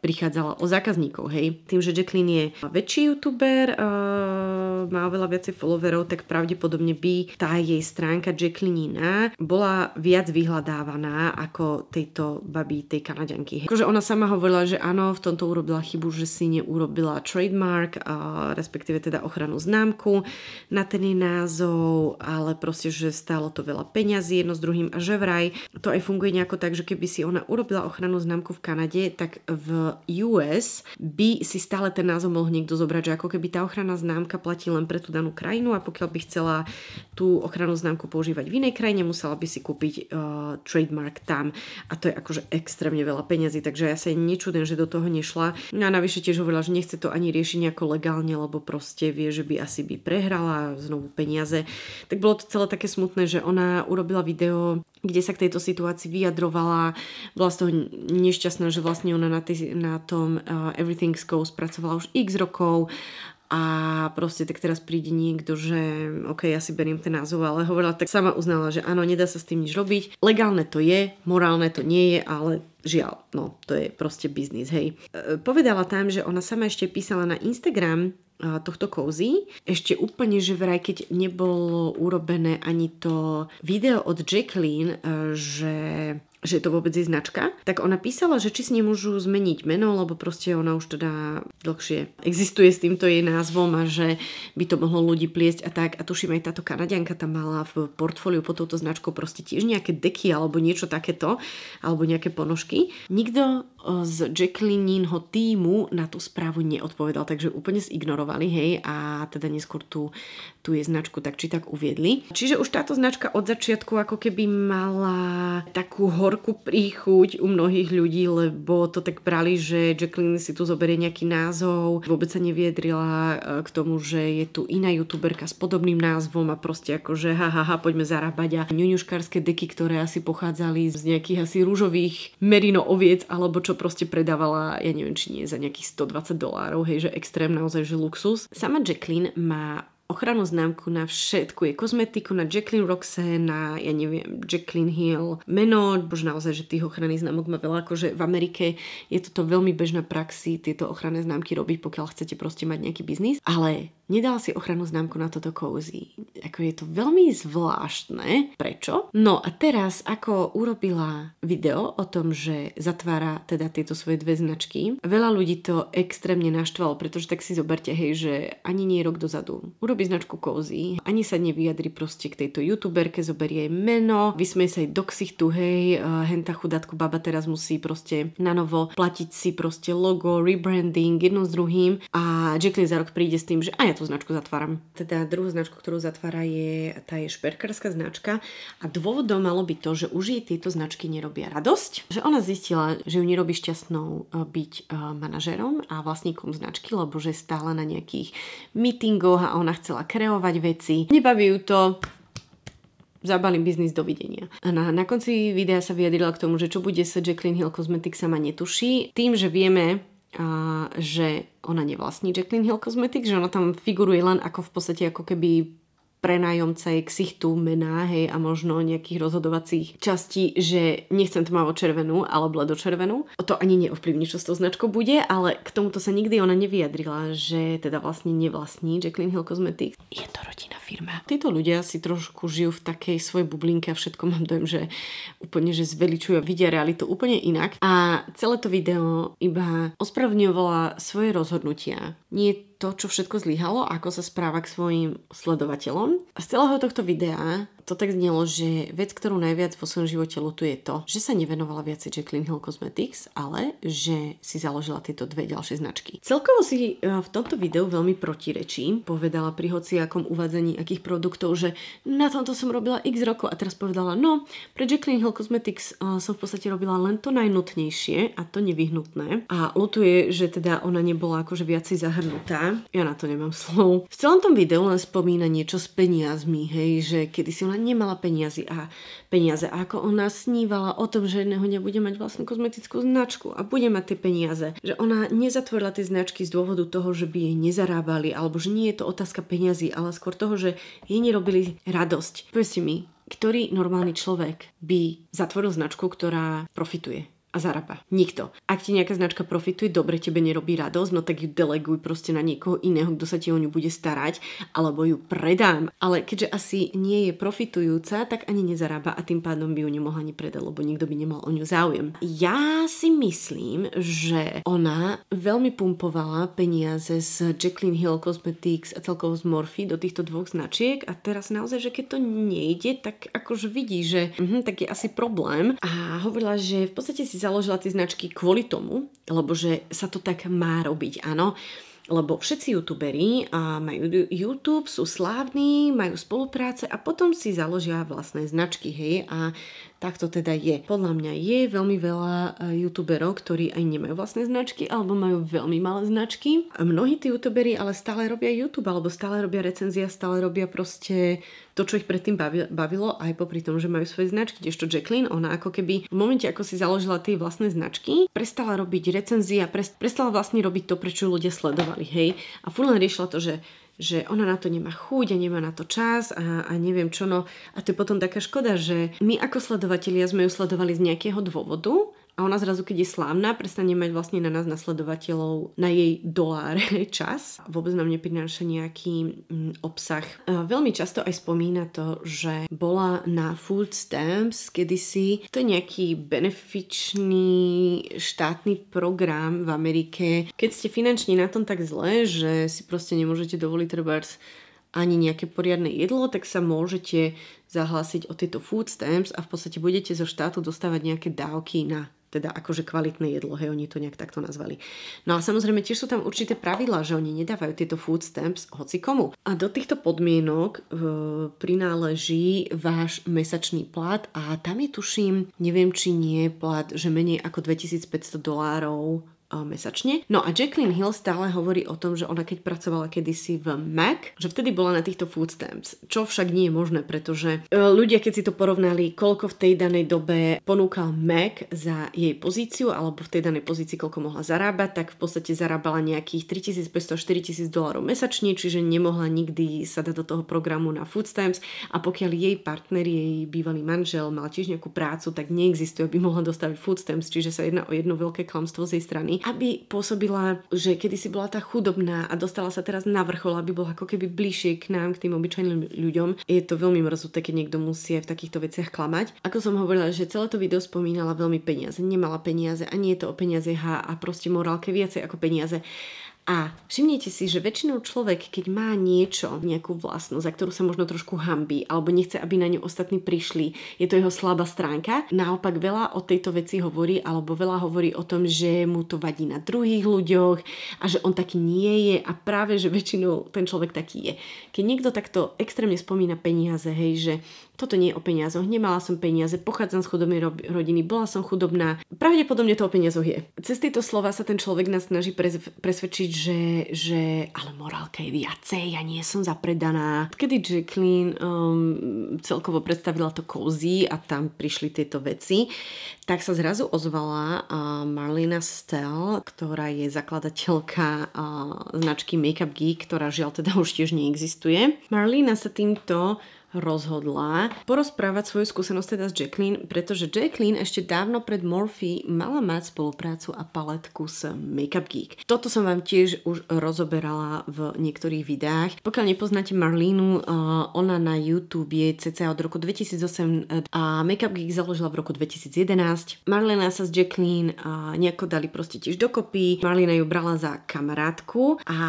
prichádzala o zákazníkov, hej. Tým, že Jacqueline je väčší youtuber, uh, má oveľa viacej followerov, tak pravdepodobne by tá jej stránka Jacqueline bola viac vyhľadávaná ako tejto babi tej kanaďanky. Hej. Akože ona sama hovorila, že áno, v tomto urobila chybu, že si neurobila trademark, uh, respektíve teda ochranu známku na ten jej názov, ale proste, že stálo to veľa peňazí jedno s druhým a že vraj to aj funguje nejako tak, že keby si ona urobila ochranu známku v Kanade, tak v US, by si stále ten názov mohol niekto zobrať, že ako keby tá ochranná známka platí len pre tú danú krajinu a pokiaľ by chcela tú ochrannú známku používať v inej krajine, musela by si kúpiť uh, trademark tam a to je akože extrémne veľa peniazy, takže ja sa nečudem, že do toho nešla. No a navyše tiež hovorila, že nechce to ani riešiť nejako legálne, lebo proste vie, že by asi by prehrala znovu peniaze. Tak bolo to celé také smutné, že ona urobila video kde sa k tejto situácii vyjadrovala. Bola z toho nešťastná, že vlastne ona na, tý, na tom uh, eh, Everything's Go spracovala už x rokov a proste tak teraz príde niekto, že ok, ja si beriem ten názov, ale hovorila tak sama uznala, že áno, nedá sa s tým nič robiť. Legálne to je, morálne to nie je, ale žiaľ, no to je proste biznis, hej. E, povedala tam, že ona sama ešte písala na Instagram, tohto kouzy. Ešte úplne, že vraj, keď nebolo urobené ani to video od Jacqueline, e, že že to vôbec je značka, tak ona písala, že či s ním môžu zmeniť meno, lebo proste ona už teda dlhšie existuje s týmto jej názvom a že by to mohlo ľudí pliesť a tak. A tuším aj táto Kanadianka tam mala v portfóliu pod touto značkou proste tiež nejaké deky alebo niečo takéto, alebo nejaké ponožky. Nikto z Jacquelineho týmu na tú správu neodpovedal, takže úplne zignorovali, hej, a teda neskôr tú, tú jej značku tak či tak uviedli. Čiže už táto značka od začiatku ako keby mala takú horkú príchuť u mnohých ľudí, lebo to tak brali, že Jacqueline si tu zoberie nejaký názov, vôbec sa neviedrila e, k tomu, že je tu iná youtuberka s podobným názvom a proste ako, že ha, ha, ha poďme zarábať a ňuňuškárske deky, ktoré asi pochádzali z nejakých asi rúžových merino oviec alebo čo čo proste predávala, ja neviem, či nie za nejakých 120 dolárov, hej, že extrém naozaj, že luxus. Sama Jacqueline má ochranu známku na všetku. Je kozmetiku na Jacqueline Roxe, na, ja neviem, Jacqueline Hill, meno, bože naozaj, že tých ochranných známok má veľa, akože v Amerike je toto veľmi bežná praxi tieto ochranné známky robiť, pokiaľ chcete proste mať nejaký biznis, ale nedala si ochranu známku na toto kouzi. Ako je to veľmi zvláštne. Prečo? No a teraz, ako urobila video o tom, že zatvára teda tieto svoje dve značky, veľa ľudí to extrémne naštvalo, pretože tak si zoberte, hej, že ani nie rok dozadu. Urobila robí značku Cozy. Ani sa nevyjadri proste k tejto youtuberke, zoberie jej meno, vysmie sa jej do ksichtu, hej, e, henta chudátku baba teraz musí proste na novo platiť si proste logo, rebranding, jedno s druhým a Jacqueline za rok príde s tým, že a ja tú značku zatváram. Teda druhú značku, ktorú zatvára je, tá je šperkárska značka a dôvodom malo byť to, že už jej tieto značky nerobia radosť, že ona zistila, že ju nerobí šťastnou e, byť e, manažerom a vlastníkom značky, lebo že stála na nejakých meetingoch a ona chcela chcela kreovať veci. Nebaví ju to, zabalím biznis, dovidenia. A na, na konci videa sa vyjadrila k tomu, že čo bude sa Jacqueline Hill Cosmetics sama netuší. Tým, že vieme, a, že ona nevlastní Jacqueline Hill Cosmetics, že ona tam figuruje len ako v podstate ako keby je ksichtu mená, hej, a možno nejakých rozhodovacích častí, že nechcem tmavo červenú, ale bledo červenú. To ani neovplyvní, čo s tou značkou bude, ale k tomuto sa nikdy ona nevyjadrila, že teda vlastne nevlastní Jacqueline Hill Cosmetics. Je to rodina firma. Títo ľudia si trošku žijú v takej svojej bublinke a všetko mám dojem, že úplne, že zveličujú a vidia realitu úplne inak. A celé to video iba ospravňovala svoje rozhodnutia. Nie to, čo všetko zlyhalo, ako sa správa k svojim sledovateľom. Z celého tohto videa to tak znelo, že vec, ktorú najviac vo svojom živote lutuje to, že sa nevenovala viacej Jacqueline Hill Cosmetics, ale že si založila tieto dve ďalšie značky. Celkovo si e, v tomto videu veľmi protirečí. Povedala pri hociakom uvádzaní akých produktov, že na tomto som robila x rokov a teraz povedala, no, pre Jacqueline Hill Cosmetics e, som v podstate robila len to najnutnejšie a to nevyhnutné. A lutuje, že teda ona nebola akože viacej zahrnutá. Ja na to nemám slov. V celom tom videu len spomína niečo s peniazmi, hej, že kedy si ona mala, nemala peniazy a peniaze. A ako ona snívala o tom, že jedného dňa bude mať vlastnú kozmetickú značku a bude mať tie peniaze. Že ona nezatvorila tie značky z dôvodu toho, že by jej nezarábali, alebo že nie je to otázka peniazy, ale skôr toho, že jej nerobili radosť. Povedzte mi, ktorý normálny človek by zatvoril značku, ktorá profituje? a zarába. Nikto. Ak ti nejaká značka profituje, dobre tebe nerobí radosť, no tak ju deleguj proste na niekoho iného, kto sa ti o ňu bude starať, alebo ju predám. Ale keďže asi nie je profitujúca, tak ani nezarába a tým pádom by ju nemohla ani predať, lebo nikto by nemal o ňu záujem. Ja si myslím, že ona veľmi pumpovala peniaze z Jacqueline Hill Cosmetics a celkovo z Morphe do týchto dvoch značiek a teraz naozaj, že keď to nejde, tak akože vidí, že mhm, tak je asi problém a hovorila, že v podstate si založila tie značky kvôli tomu, lebo že sa to tak má robiť, áno. Lebo všetci youtuberi majú YouTube, sú slávni, majú spolupráce a potom si založia vlastné značky, hej. A tak to teda je. Podľa mňa je veľmi veľa e, youtuberov, ktorí aj nemajú vlastné značky alebo majú veľmi malé značky. mnohí tí youtuberi ale stále robia YouTube alebo stále robia recenzia, stále robia proste to, čo ich predtým bavilo, aj popri tom, že majú svoje značky. to Jacqueline, ona ako keby v momente, ako si založila tie vlastné značky, prestala robiť recenzia, prestala vlastne robiť to, prečo ľudia sledovali, hej. A furt riešila to, že že ona na to nemá chuť a nemá na to čas a, a neviem čo. No. A to je potom taká škoda, že my ako sledovatelia sme ju sledovali z nejakého dôvodu ona zrazu, keď je slávna, prestane mať vlastne na nás nasledovateľov na jej doláre čas. Vôbec nám neprináša nejaký mm, obsah. veľmi často aj spomína to, že bola na food stamps kedysi. To je nejaký benefičný štátny program v Amerike. Keď ste finančne na tom tak zle, že si proste nemôžete dovoliť trebárs ani nejaké poriadne jedlo, tak sa môžete zahlásiť o tieto food stamps a v podstate budete zo štátu dostávať nejaké dávky na teda akože kvalitné jedlo, hej, oni to nejak takto nazvali. No a samozrejme tiež sú tam určité pravidlá, že oni nedávajú tieto food stamps hoci komu. A do týchto podmienok e, prináleží váš mesačný plat a tam je tuším, neviem či nie plat, že menej ako 2500 dolárov mesačne. No a Jacqueline Hill stále hovorí o tom, že ona keď pracovala kedysi v Mac, že vtedy bola na týchto food stamps, čo však nie je možné, pretože e, ľudia, keď si to porovnali, koľko v tej danej dobe ponúkal Mac za jej pozíciu, alebo v tej danej pozícii, koľko mohla zarábať, tak v podstate zarábala nejakých 3500-4000 dolárov mesačne, čiže nemohla nikdy sa dať do toho programu na food stamps a pokiaľ jej partner, jej bývalý manžel mal tiež nejakú prácu, tak neexistuje, aby mohla dostaviť food stamps, čiže sa jedná o jedno veľké klamstvo z jej strany aby pôsobila, že kedysi bola tá chudobná a dostala sa teraz na vrchol, aby bola ako keby bližšie k nám, k tým obyčajným ľuďom. Je to veľmi mrzuté, keď niekto musí aj v takýchto veciach klamať. Ako som hovorila, že celé to video spomínala veľmi peniaze. Nemala peniaze a nie je to o peniaze H a proste morálke viacej ako peniaze. A všimnite si, že väčšinou človek, keď má niečo, nejakú vlastnosť, za ktorú sa možno trošku hambí, alebo nechce, aby na ňu ostatní prišli, je to jeho slabá stránka, naopak veľa o tejto veci hovorí, alebo veľa hovorí o tom, že mu to vadí na druhých ľuďoch a že on taký nie je a práve, že väčšinou ten človek taký je. Keď niekto takto extrémne spomína peniaze, hej, že toto nie je o peniazoch, nemala som peniaze, pochádzam z chudobnej ro- rodiny, bola som chudobná. Pravdepodobne to o peniazoch je. Cez tieto slova sa ten človek nás snaží prez- presvedčiť, že, že ale morálka je viacej, ja nie som zapredaná. Kedy Jacqueline um, celkovo predstavila to kozy a tam prišli tieto veci, tak sa zrazu ozvala uh, Marlena Stell, ktorá je zakladateľka uh, značky Makeup Geek, ktorá žiaľ teda už tiež neexistuje. Marlena sa týmto rozhodla porozprávať svoju skúsenosť teda s Jacqueline, pretože Jacqueline ešte dávno pred Morphy mala mať spoluprácu a paletku s Makeup Geek. Toto som vám tiež už rozoberala v niektorých videách. Pokiaľ nepoznáte Marlínu, eh, ona na YouTube je cca od roku 2008 eh, a Makeup Geek založila v roku 2011. Marlena sa s Jacqueline eh, nejako dali proste tiež dokopy. Marlina ju brala za kamarátku a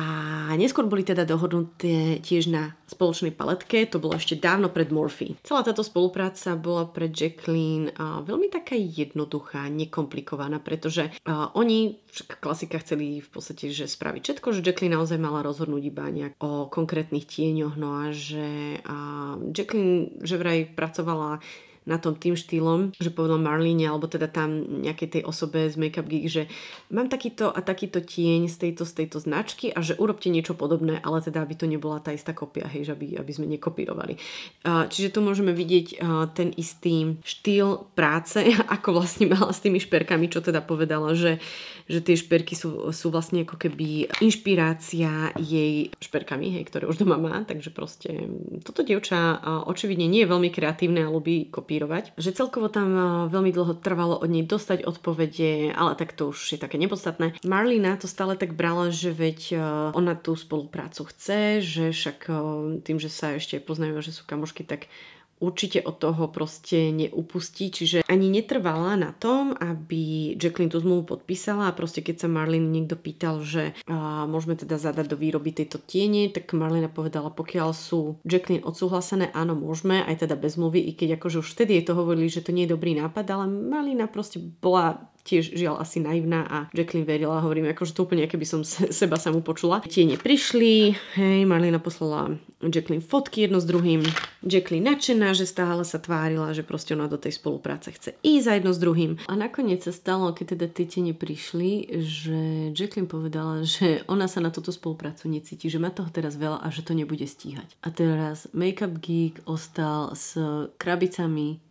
neskôr boli teda dohodnuté tiež na spoločnej paletke, to bolo ešte dávno pred Morphe. Celá táto spolupráca bola pre Jacqueline uh, veľmi taká jednoduchá, nekomplikovaná, pretože uh, oni klasika chceli v podstate že spraviť všetko, že Jacqueline naozaj mala rozhodnúť iba nejak o konkrétnych tieňoch, no a že uh, Jacqueline že vraj pracovala na tom tým štýlom, že povedal Marlene, alebo teda tam nejakej tej osobe z Makeup Geek, že mám takýto a takýto tieň z tejto, z tejto značky a že urobte niečo podobné, ale teda aby to nebola tá istá kopia, hej, že aby, aby sme nekopírovali. Čiže tu môžeme vidieť ten istý štýl práce, ako vlastne mala s tými šperkami, čo teda povedala, že, že tie šperky sú, sú vlastne ako keby inšpirácia jej šperkami, hej, ktoré už doma má, takže proste toto dievča očividne nie je veľmi kreatívne, alebo by kopí kopírovať. Že celkovo tam e, veľmi dlho trvalo od nej dostať odpovede, ale tak to už je také nepodstatné. Marlina to stále tak brala, že veď e, ona tú spoluprácu chce, že však e, tým, že sa ešte poznajú, že sú kamošky, tak určite od toho proste neupustí, čiže ani netrvala na tom, aby Jacqueline tú zmluvu podpísala a proste keď sa Marlin niekto pýtal, že uh, môžeme teda zadať do výroby tejto tiene, tak Marlina povedala, pokiaľ sú Jacqueline odsúhlasené, áno, môžeme, aj teda bez mluvy, i keď akože už vtedy je to hovorili, že to nie je dobrý nápad, ale Marlina proste bola tiež žiaľ asi naivná a Jacqueline verila, hovorím, akože to úplne, keby som seba sa mu počula. Tie neprišli, hej, Marlina poslala Jacqueline fotky jedno s druhým. Jacqueline nadšená, že stále sa tvárila, že proste ona do tej spolupráce chce ísť za jedno s druhým. A nakoniec sa stalo, keď teda tie tene prišli, že Jacqueline povedala, že ona sa na túto spoluprácu necíti, že má toho teraz veľa a že to nebude stíhať. A teraz Makeup Geek ostal s krabicami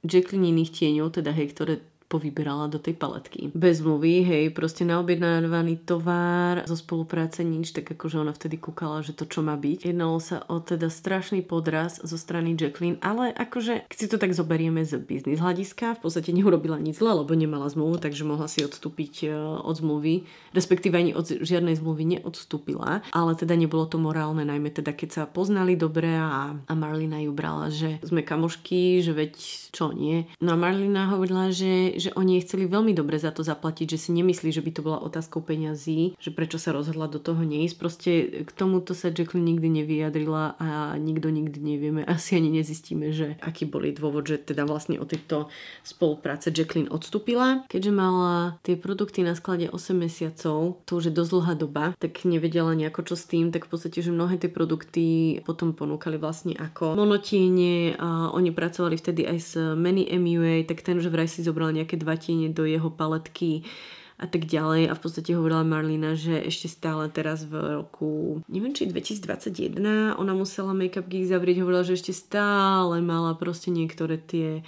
iných tieňov, teda hej, ktoré povyberala do tej paletky. Bez mluvy, hej, proste naobjednávaný tovar zo spolupráce nič, tak akože ona vtedy kúkala, že to čo má byť. Jednalo sa o teda strašný podraz zo strany Jacqueline, ale akože keď si to tak zoberieme z biznis hľadiska, v podstate neurobila nič zle, lebo nemala zmluvu, takže mohla si odstúpiť e, od zmluvy, respektíve ani od žiadnej zmluvy neodstúpila, ale teda nebolo to morálne, najmä teda keď sa poznali dobre a, a Marlina ju brala, že sme kamošky, že veď čo nie. No a Marlina hovorila, že, že oni jej chceli veľmi dobre za to zaplatiť, že si nemyslí, že by to bola otázkou peňazí, že prečo sa rozhodla do toho neísť. Proste k tomuto sa Jacqueline nikdy nevyjadrila a nikto nikdy nevieme, asi ani nezistíme, že aký boli dôvod, že teda vlastne o tejto spolupráce Jacqueline odstúpila. Keďže mala tie produkty na sklade 8 mesiacov, to už je dosť dlhá doba, tak nevedela nejako čo s tým, tak v podstate, že mnohé tie produkty potom ponúkali vlastne ako monotíne a oni pracovali vtedy aj s Many MUA, tak ten, že vraj si zobral nejaké nejaké dva tiene do jeho paletky a tak ďalej. A v podstate hovorila Marlina, že ešte stále teraz v roku, neviem či 2021, ona musela Makeup Geek zavrieť, hovorila, že ešte stále mala proste niektoré tie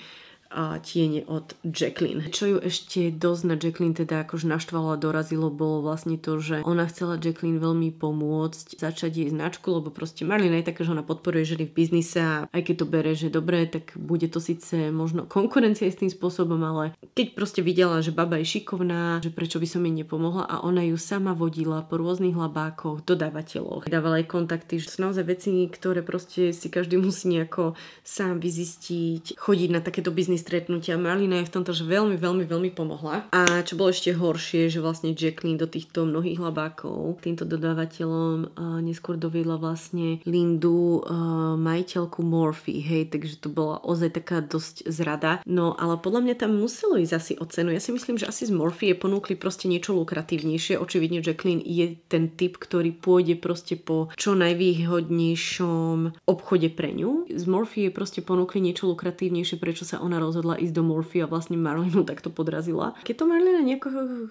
tiene od Jacqueline. Čo ju ešte dosť na Jacqueline teda akož naštvalo a dorazilo bolo vlastne to, že ona chcela Jacqueline veľmi pomôcť začať jej značku, lebo proste Marlene je taká, že ona podporuje ženy v biznise a aj keď to bere, že dobre, tak bude to síce možno konkurencia tým spôsobom, ale keď proste videla, že baba je šikovná, že prečo by som jej nepomohla a ona ju sama vodila po rôznych labákoch, dodávateľoch, dávala aj kontakty, že sú naozaj veci, ktoré proste si každý musí nejako sám vyzistiť, chodiť na takéto biznis stretnutia Marlina je v tomto veľmi, veľmi, veľmi pomohla. A čo bolo ešte horšie, že vlastne Jacqueline do týchto mnohých labákov, týmto dodávateľom uh, neskôr doviedla vlastne Lindu, uh, majiteľku Morphy, hej, takže to bola ozaj taká dosť zrada. No ale podľa mňa tam muselo ísť asi o cenu. Ja si myslím, že asi z Morphy je ponúkli proste niečo lukratívnejšie. Očividne Jacqueline je ten typ, ktorý pôjde proste po čo najvýhodnejšom obchode pre ňu. Z Morphy je proste ponúkli niečo lukratívnejšie, prečo sa ona rozhodla ísť do Morphy a vlastne Marlinu takto podrazila. Keď to Marlina nejako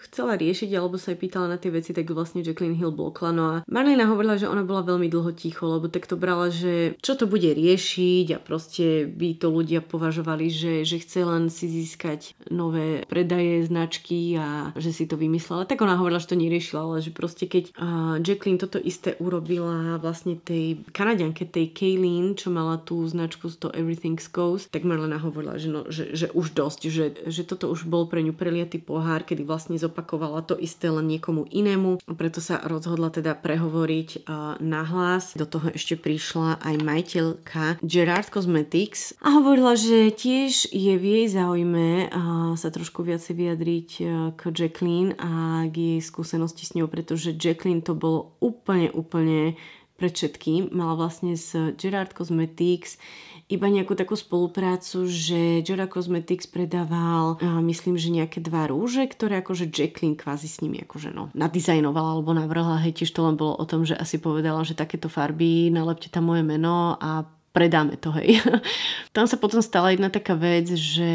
chcela riešiť alebo sa jej pýtala na tie veci, tak vlastne Jacqueline Hill blokla. No a Marlina hovorila, že ona bola veľmi dlho ticho, lebo tak to brala, že čo to bude riešiť a proste by to ľudia považovali, že, že chce len si získať nové predaje, značky a že si to vymyslela. Tak ona hovorila, že to neriešila, ale že proste keď uh, Jacqueline toto isté urobila vlastne tej Kanadianke, tej Kaylin, čo mala tú značku z to Everything's Goes, tak Marlena hovorila, že no že, že už dosť, že, že toto už bol pre ňu preliatý pohár, kedy vlastne zopakovala to isté len niekomu inému, preto sa rozhodla teda prehovoriť uh, nahlas. Do toho ešte prišla aj majiteľka Gerard Cosmetics a hovorila, že tiež je v jej záujme uh, sa trošku viacej vyjadriť uh, k Jacqueline a k jej skúsenosti s ňou, pretože Jacqueline to bolo úplne, úplne pred všetkým. Mala vlastne z Gerard Cosmetics iba nejakú takú spoluprácu, že Jora Cosmetics predával, myslím, že nejaké dva rúže, ktoré akože Jacqueline kvázi s nimi akože no, nadizajnovala alebo navrhla, hej, tiež to len bolo o tom, že asi povedala, že takéto farby, nalepte tam moje meno a predáme to, hej. Tam sa potom stala jedna taká vec, že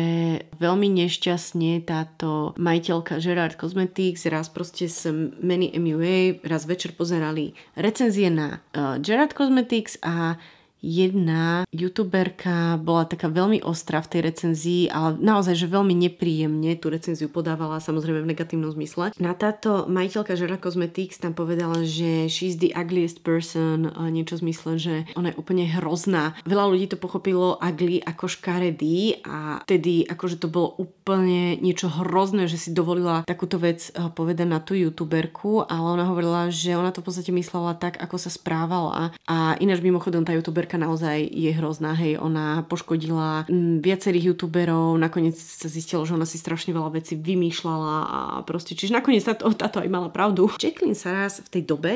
veľmi nešťastne táto majiteľka Gerard Cosmetics raz proste s many MUA raz večer pozerali recenzie na uh, Gerard Cosmetics a jedna youtuberka bola taká veľmi ostrá v tej recenzii, ale naozaj, že veľmi nepríjemne tú recenziu podávala, samozrejme v negatívnom zmysle. Na táto majiteľka Žera Cosmetics tam povedala, že she's the ugliest person, niečo v zmysle, že ona je úplne hrozná. Veľa ľudí to pochopilo ugly ako škaredý a vtedy akože to bolo úplne niečo hrozné, že si dovolila takúto vec e, povedať na tú youtuberku, ale ona hovorila, že ona to v podstate myslela tak, ako sa správala. A ináč mimochodom tá youtuberka Maďarka naozaj je hrozná, hej, ona poškodila mm, viacerých youtuberov, nakoniec sa zistilo, že ona si strašne veľa vecí vymýšľala a proste, čiže nakoniec táto, táto aj mala pravdu. Jacqueline sa raz v tej dobe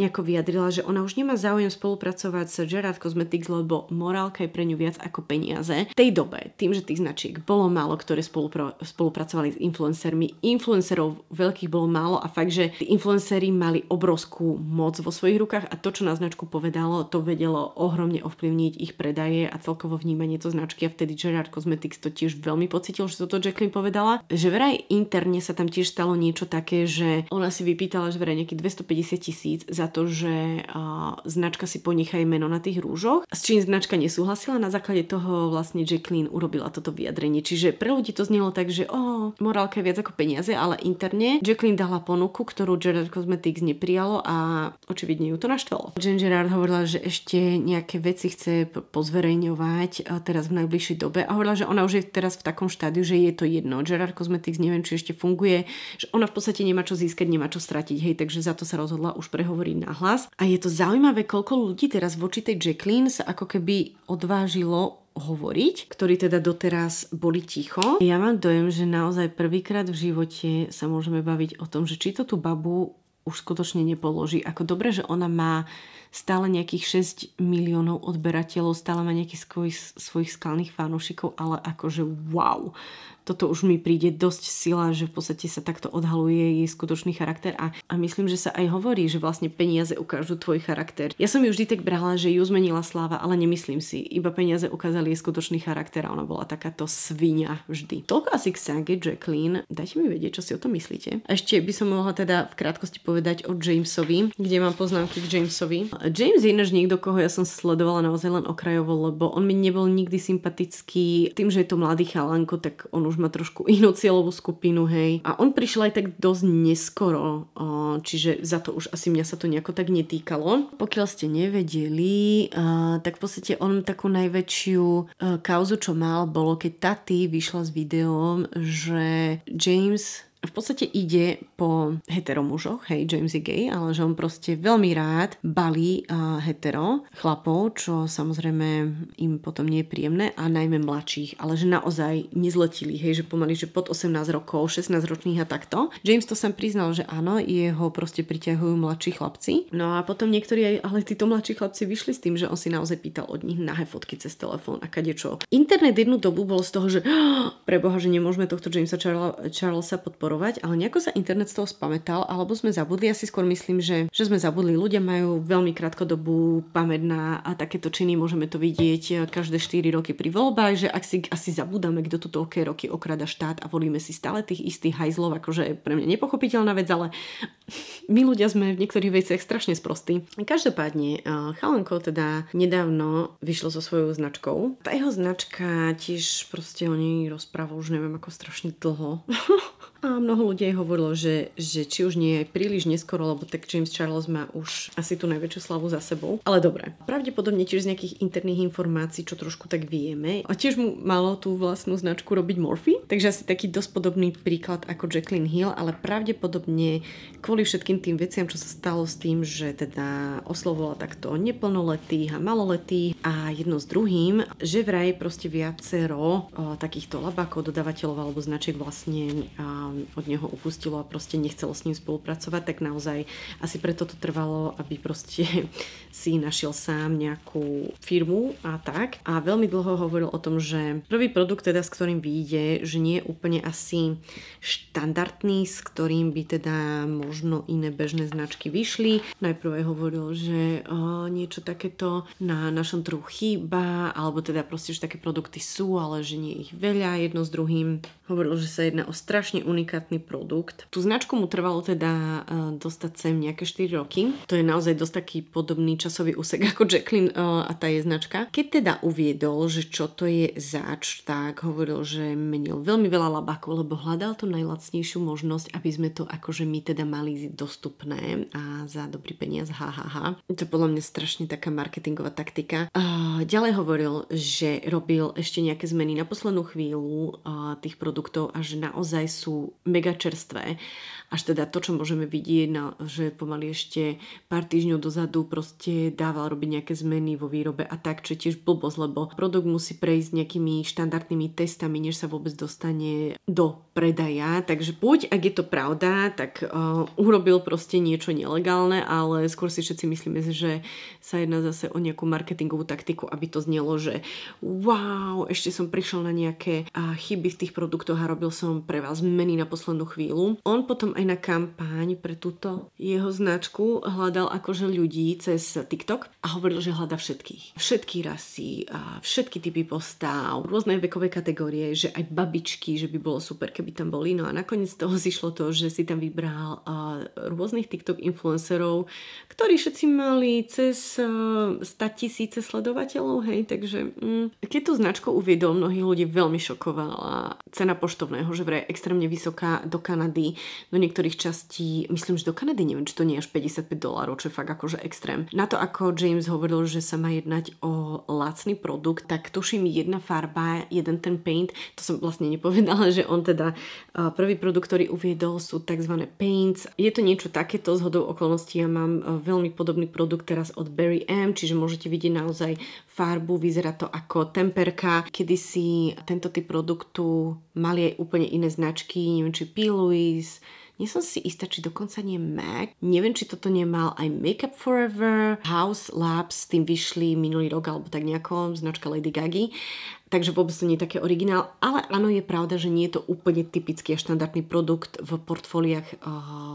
nejako vyjadrila, že ona už nemá záujem spolupracovať s Gerard Cosmetics, lebo morálka je pre ňu viac ako peniaze. V tej dobe, tým, že tých značiek bolo málo, ktoré spolupra- spolupracovali s influencermi, influencerov veľkých bolo málo a fakt, že tí influenceri mali obrovskú moc vo svojich rukách a to, čo na značku povedalo, to vedelo ohromne ohromne ovplyvniť ich predaje a celkovo vnímanie to značky a vtedy Gerard Cosmetics to tiež veľmi pocitil, že toto Jacqueline povedala, že vraj interne sa tam tiež stalo niečo také, že ona si vypýtala, že vraj nejakých 250 tisíc za to, že a, značka si ponechá meno na tých rúžoch, s čím značka nesúhlasila, na základe toho vlastne Jacqueline urobila toto vyjadrenie. Čiže pre ľudí to znelo tak, že o, morálka je viac ako peniaze, ale interne Jacqueline dala ponuku, ktorú Gerard Cosmetics neprijalo a očividne ju to naštvalo. Jane Gerard hovorila, že ešte nejaké nejaké veci chce pozverejňovať eh, teraz v najbližšej dobe. A hovorila, že ona už je teraz v takom štádiu, že je to jedno. Gerard Cosmetics neviem, či ešte funguje, že ona v podstate nemá čo získať, nemá čo stratiť. Hej, takže za to sa rozhodla už prehovoriť nahlas. A je to zaujímavé, koľko ľudí teraz voči tej Jacqueline sa ako keby odvážilo hovoriť, ktorí teda doteraz boli ticho. Ja mám dojem, že naozaj prvýkrát v živote sa môžeme baviť o tom, že či to tú babu už skutočne nepoloží. Ako dobre, že ona má stále nejakých 6 miliónov odberateľov, stále má nejakých svojich, svojich skalných fanúšikov, ale akože wow toto už mi príde dosť sila, že v podstate sa takto odhaluje jej skutočný charakter a, a myslím, že sa aj hovorí, že vlastne peniaze ukážu tvoj charakter. Ja som ju vždy tak brala, že ju zmenila sláva, ale nemyslím si. Iba peniaze ukázali jej skutočný charakter a ona bola takáto svinia vždy. Toľko asi k Sange Jacqueline. Dajte mi vedieť, čo si o tom myslíte. A ešte by som mohla teda v krátkosti povedať o Jamesovi, kde mám poznámky k Jamesovi. James je než niekto, koho ja som sledovala naozaj len okrajovo, lebo on mi nebol nikdy sympatický. Tým, že je to mladý chalanko, tak on už už má trošku inú cieľovú skupinu, hej. A on prišiel aj tak dosť neskoro, čiže za to už asi mňa sa to nejako tak netýkalo. Pokiaľ ste nevedeli, tak v podstate on takú najväčšiu e, kauzu, čo mal, bolo, keď Tati vyšla s videom, že James v podstate ide po heteromužoch, hej, James je gay, ale že on proste veľmi rád balí uh, hetero chlapov, čo samozrejme im potom nie je príjemné a najmä mladších, ale že naozaj nezletili, hej, že pomaly, že pod 18 rokov, 16 ročných a takto. James to sem priznal, že áno, jeho proste priťahujú mladší chlapci. No a potom niektorí aj, ale títo mladší chlapci vyšli s tým, že on si naozaj pýtal od nich nahé fotky cez telefón a kadečo. Internet jednu dobu bol z toho, že oh, preboha, že nemôžeme tohto Jamesa Charlesa podporiť podporovať, ale nejako sa internet z toho spametal, alebo sme zabudli, ja si skôr myslím, že, že sme zabudli. Ľudia majú veľmi krátkodobú pamäť na a takéto činy, môžeme to vidieť e, každé 4 roky pri voľbách, že ak si asi zabúdame, kto tu toľké roky okrada štát a volíme si stále tých istých hajzlov, akože pre mňa nepochopiteľná vec, ale my ľudia sme v niektorých veciach strašne sprostí. Každopádne, e, Chalanko teda nedávno vyšlo so svojou značkou. Tá jeho značka tiež proste o nej rozpráva už neviem ako strašne dlho. A mnoho ľudí hovorilo, že, že či už nie je príliš neskoro, lebo tak James Charles má už asi tú najväčšiu slavu za sebou. Ale dobre, pravdepodobne tiež z nejakých interných informácií, čo trošku tak vieme. A tiež mu malo tú vlastnú značku robiť Morphy, takže asi taký dosť podobný príklad ako Jacqueline Hill, ale pravdepodobne kvôli všetkým tým veciam, čo sa stalo s tým, že teda oslovovala takto neplnoletých a maloletých a jedno s druhým, že vraj proste viacero o, eh, takýchto labákov, dodávateľov alebo značiek vlastne o, eh, od neho upustilo a proste nechcelo s ním spolupracovať, tak naozaj asi preto to trvalo, aby proste si našiel sám nejakú firmu a tak. A veľmi dlho hovoril o tom, že prvý produkt teda, s ktorým vyjde, že nie je úplne asi štandardný, s ktorým by teda možno iné bežné značky vyšli. Najprv aj hovoril, že o, niečo takéto na našom trhu chýba, alebo teda proste, že také produkty sú, ale že nie ich veľa jedno s druhým. Hovoril, že sa jedná o strašne unikátne unikátny produkt. Tú značku mu trvalo teda e, dostať sem nejaké 4 roky. To je naozaj dosť taký podobný časový úsek ako Jacqueline e, a tá je značka. Keď teda uviedol, že čo to je zač, tak hovoril, že menil veľmi veľa labakov, lebo hľadal tú najlacnejšiu možnosť, aby sme to akože my teda mali dostupné a za dobrý peniaz, ha, ha, ha. To podľa mňa strašne taká marketingová taktika. Ďalej hovoril, že robil ešte nejaké zmeny na poslednú chvíľu tých produktov a že naozaj sú mega čerstvé. Až teda to, čo môžeme vidieť, no, že pomaly ešte pár týždňov dozadu proste dával robiť nejaké zmeny vo výrobe a tak, čo je tiež blbosť, lebo produkt musí prejsť nejakými štandardnými testami, než sa vôbec dostane do predaja. Takže buď, ak je to pravda, tak uh, urobil proste niečo nelegálne, ale skôr si všetci myslíme, že sa jedná zase o nejakú marketingovú taktiku, aby to znelo, že wow, ešte som prišiel na nejaké uh, chyby v tých produktoch a robil som pre vás zmeny na poslednú chvíľu. On potom aj na kampaň pre túto jeho značku hľadal akože ľudí cez TikTok a hovoril, že hľada všetkých. Všetky rasy, a všetky typy postav, rôzne vekové kategórie, že aj babičky, že by bolo super, keby tam boli. No a nakoniec z toho zišlo to, že si tam vybral rôznych TikTok influencerov, ktorí všetci mali cez 100 tisíce sledovateľov, hej, takže mm. keď tú značku uviedol, mnohých ľudí veľmi šokovala cena poštovného, že vraj extrémne vysoká vysoká do Kanady, do niektorých častí, myslím, že do Kanady, neviem, či to nie je až 55 dolárov, čo je fakt akože extrém. Na to, ako James hovoril, že sa má jednať o lacný produkt, tak tuším jedna farba, jeden ten paint, to som vlastne nepovedala, že on teda e, prvý produkt, ktorý uviedol, sú tzv. paints. Je to niečo takéto, z hodou okolností ja mám e, veľmi podobný produkt teraz od Barry M, čiže môžete vidieť naozaj farbu, vyzerá to ako temperka. kedy si tento typ produktu mali aj úplne iné značky, neviem, či P. Louis, nie som si istá, či dokonca nie MAC. Neviem, či toto nemal aj Makeup Forever. House Labs tým vyšli minulý rok, alebo tak nejako, značka Lady Gaga takže vôbec to nie je také originál, ale áno, je pravda, že nie je to úplne typický a štandardný produkt v portfóliách uh,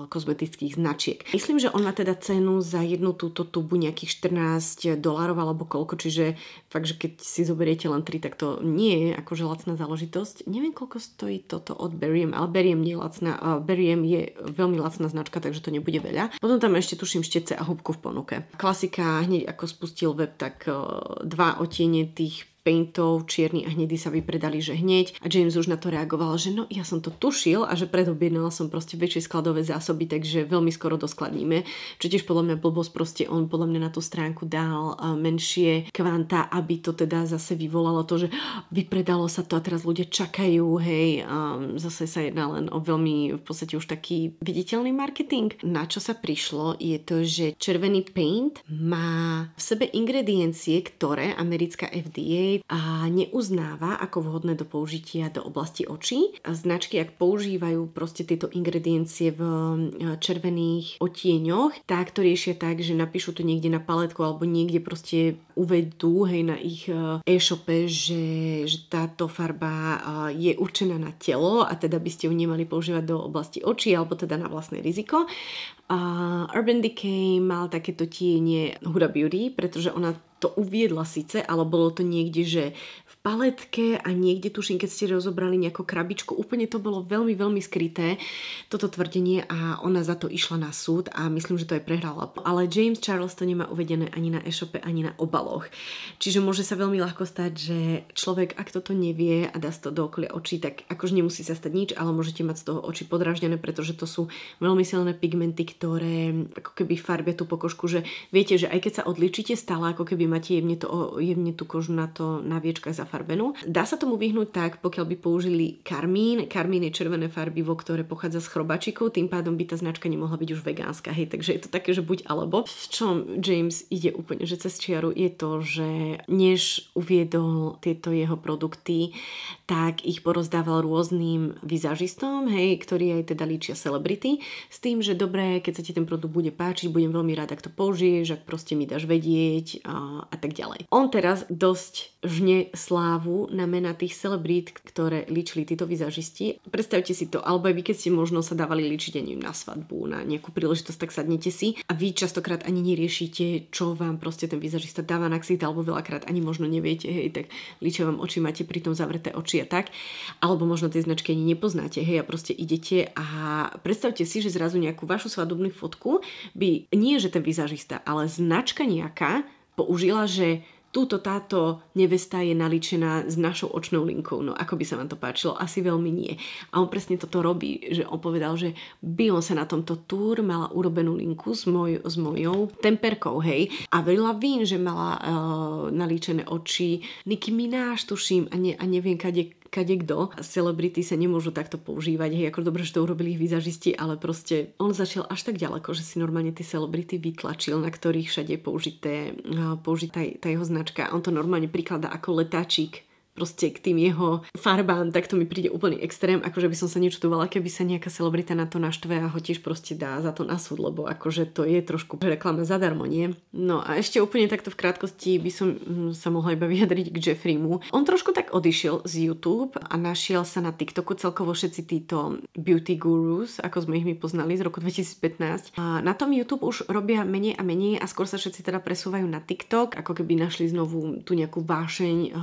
kozmetických značiek. Myslím, že on má teda cenu za jednu túto tubu nejakých 14 dolárov alebo koľko, čiže fakt, že keď si zoberiete len 3, tak to nie je akože lacná záležitosť. Neviem, koľko stojí toto od Beriem, ale Beriem nie je lacná, uh, Beriem je veľmi lacná značka, takže to nebude veľa. Potom tam ešte tuším štece a hubku v ponuke. Klasika, hneď ako spustil web, tak uh, dva otiene tých paintov, čierny a hnedý sa vypredali, že hneď a James už na to reagoval, že no ja som to tušil a že predobjednal som proste väčšie skladové zásoby, takže veľmi skoro doskladníme, čo tiež podľa mňa blbosť, proste on podľa mňa na tú stránku dal menšie kvanta, aby to teda zase vyvolalo to, že vypredalo sa to a teraz ľudia čakajú, hej, a zase sa jedná len o veľmi v podstate už taký viditeľný marketing. Na čo sa prišlo je to, že červený paint má v sebe ingrediencie, ktoré americká FDA Aid a neuznáva ako vhodné do použitia do oblasti očí. A značky, ak používajú proste tieto ingrediencie v e, červených otieňoch, tak to riešia tak, že napíšu to niekde na paletku alebo niekde proste uvedú hej, na ich e, e-shope, že, že táto farba e, je určená na telo a teda by ste ju nemali používať do oblasti očí alebo teda na vlastné riziko. Uh, Urban Decay mal takéto tienie Huda Beauty, pretože ona to uviedla síce, ale bolo to niekde, že paletke a niekde tuším, keď ste rozobrali nejakú krabičku. Úplne to bolo veľmi, veľmi skryté, toto tvrdenie a ona za to išla na súd a myslím, že to aj prehrala. Ale James Charles to nemá uvedené ani na e-shope, ani na obaloch. Čiže môže sa veľmi ľahko stať, že človek, ak toto nevie a dá to do okolia očí, tak akože nemusí sa stať nič, ale môžete mať z toho oči podráždené, pretože to sú veľmi silné pigmenty, ktoré ako keby farbia tú pokožku, že viete, že aj keď sa odličíte stále, ako keby máte jemne, to, jemne tú kožu na to na viečkach zafarbenú. Dá sa tomu vyhnúť tak, pokiaľ by použili karmín. Karmín je červené farbivo, ktoré pochádza z chrobačikov, tým pádom by tá značka nemohla byť už vegánska. Hej, takže je to také, že buď alebo. V čom James ide úplne, že cez čiaru je to, že než uviedol tieto jeho produkty, tak ich porozdával rôznym vizažistom, hej, ktorí aj teda líčia celebrity, s tým, že dobre, keď sa ti ten produkt bude páčiť, budem veľmi rád, ak to použiješ, ak proste mi dáš vedieť a, a tak ďalej. On teraz dosť žne slá slávu na mena tých celebrít, ktoré ličili títo vizažisti. Predstavte si to, alebo aj vy, keď ste možno sa dávali ličiť ani na svadbu, na nejakú príležitosť, tak sadnete si a vy častokrát ani neriešite, čo vám proste ten vizažista dáva na ksit, alebo veľakrát ani možno neviete, hej, tak ličia vám oči, máte pritom zavreté oči a tak, alebo možno tie značky ani nepoznáte, hej, a proste idete a predstavte si, že zrazu nejakú vašu svadobnú fotku by nie, že ten vizažista, ale značka nejaká použila, že túto táto nevesta je naličená s našou očnou linkou, no ako by sa vám to páčilo, asi veľmi nie. A on presne toto robí, že on povedal, že sa na tomto túr mala urobenú linku s, moj, s mojou temperkou, hej. A veľa vín, že mala uh, eh, nalíčené oči Nicki náš tuším, a, ne, a neviem kade kade kto. Celebrity sa nemôžu takto používať, hej, ako dobre, že to urobili ich výzažisti, ale proste on zašiel až tak ďaleko, že si normálne tie celebrity vytlačil, na ktorých všade je použité, použitá tá jeho značka. On to normálne prikladá ako letáčik proste k tým jeho farbám, tak to mi príde úplný extrém, akože by som sa nečudovala, keby sa nejaká celebrita na to naštve a ho tiež proste dá za to na súd, lebo akože to je trošku reklama zadarmo, nie? No a ešte úplne takto v krátkosti by som mm, sa mohla iba vyjadriť k Jeffreymu. On trošku tak odišiel z YouTube a našiel sa na TikToku celkovo všetci títo beauty gurus, ako sme ich my poznali z roku 2015. A na tom YouTube už robia menej a menej a skôr sa všetci teda presúvajú na TikTok, ako keby našli znovu tú nejakú vášeň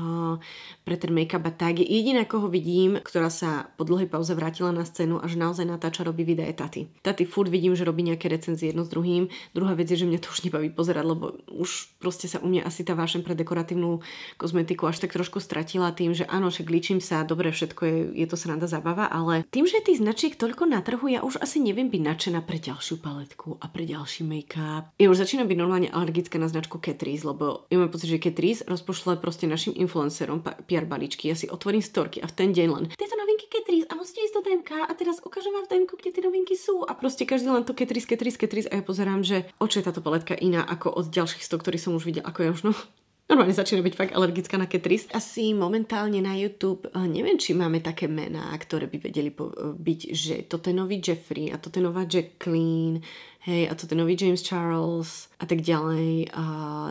pre ten make-up a tak. Jediná, koho vidím, ktorá sa po dlhej pauze vrátila na scénu a že naozaj natáča robí videa je Tati. Tati furt vidím, že robí nejaké recenzie jedno s druhým. Druhá vec je, že mňa to už nebaví pozerať, lebo už proste sa u mňa asi tá vášem pre dekoratívnu kozmetiku až tak trošku stratila tým, že áno, však líčim sa, dobre, všetko je, je to sranda zabava, ale tým, že tých značiek toľko na trhu, ja už asi neviem byť nadšená pre ďalšiu paletku a pre ďalší make-up. Ja už začínam byť normálne alergická na značku Catrice, lebo ja mám pocit, že Catrice rozpošle proste našim influencerom PR balíčky, ja si otvorím storky a v ten deň len tieto novinky Catrice a musíte ísť do DMK a teraz ukážem vám v DMK, kde tie novinky sú a proste každý len to Catrice, Catrice, Catrice a ja pozerám, že oč je táto paletka iná ako od ďalších 100, ktorý som už videl, ako ja už no normálne začína byť fakt alergická na Ketris. Asi momentálne na YouTube eh, neviem, či máme také mená, ktoré by vedeli eh, byť, že toto je nový Jeffrey a toto je nová Jacqueline, hej, a toto je nový James Charles a tak ďalej.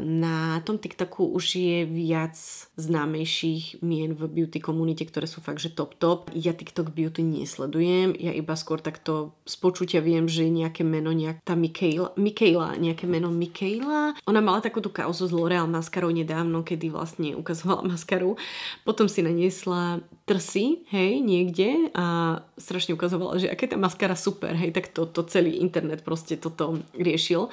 Na tom TikToku už je viac známejších mien v beauty komunite, ktoré sú fakt, že top top. Ja TikTok beauty nesledujem, ja iba skôr takto z počutia viem, že je nejaké meno, nejak tá Mikaela, Mikaela, nejaké meno Mikaela. Ona mala takúto kauzu s L'Oreal maskarou nedávno, kedy vlastne ukazovala maskaru. Potom si naniesla trsy, hej, niekde a strašne ukazovala, že aké tá maskara super, hej, tak to, to celý internet proste toto riešil.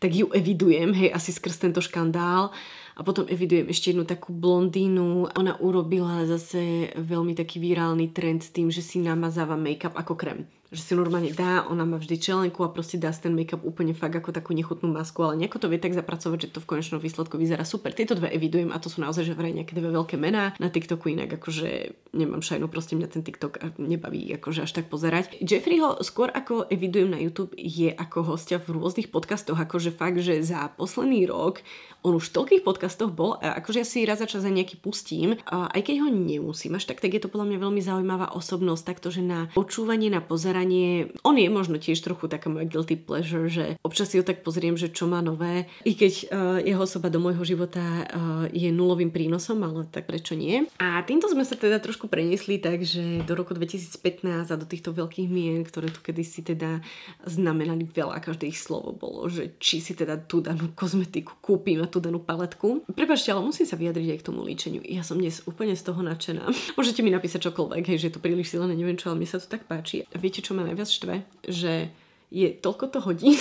Tak ju evidujem, hej, asi skrz tento škandál. A potom evidujem ešte jednu takú blondínu. Ona urobila zase veľmi taký virálny trend s tým, že si namazáva make-up ako krem že si normálne dá, ona má vždy čelenku a proste dá si ten make-up úplne fakt ako takú nechutnú masku, ale nejako to vie tak zapracovať, že to v konečnom výsledku vyzerá super. Tieto dve evidujem a to sú naozaj že vraj nejaké dve veľké mená. Na TikToku inak akože nemám šajnu, proste mňa ten TikTok nebaví akože až tak pozerať. Jeffreyho skôr ako evidujem na YouTube je ako hostia v rôznych podcastoch, akože fakt, že za posledný rok on už v toľkých podcastoch bol a akože ja si raz za čas aj nejaký pustím, a aj keď ho nemusím až tak, tak je to podľa mňa veľmi zaujímavá osobnosť, že na počúvanie, na pozeranie čítanie. On je možno tiež trochu taká moja guilty pleasure, že občas si ho tak pozriem, že čo má nové. I keď uh, jeho osoba do môjho života uh, je nulovým prínosom, ale tak prečo nie. A týmto sme sa teda trošku preniesli takže do roku 2015 a do týchto veľkých mien, ktoré tu kedysi teda znamenali veľa, každé ich slovo bolo, že či si teda tú danú kozmetiku kúpim a tú danú paletku. Prepašte, ale musím sa vyjadriť aj k tomu líčeniu. Ja som dnes úplne z toho nadšená. Môžete mi napísať čokoľvek, hej, že je to príliš silné, neviem čo, ale mi sa to tak páči. A viete čo, ma najviac štve, že je toľko to hodín,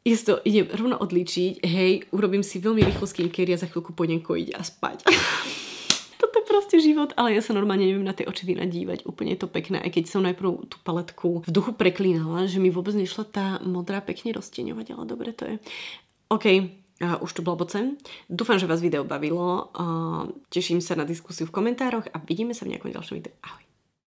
Isto, idem rovno odličiť, hej, urobím si veľmi rýchlo skincare a za chvíľku pôjdem kojiť a spať. Toto je proste život, ale ja sa normálne neviem na tie očivina dívať. Úplne je to pekné, aj keď som najprv tú paletku v duchu preklínala, že mi vôbec nešla tá modrá pekne rozteňovať, ale dobre to je. OK, Uh, už tu blabocem. Dúfam, že vás video bavilo. Uh, teším sa na diskusiu v komentároch a vidíme sa v nejakom ďalšom videu. Ahoj.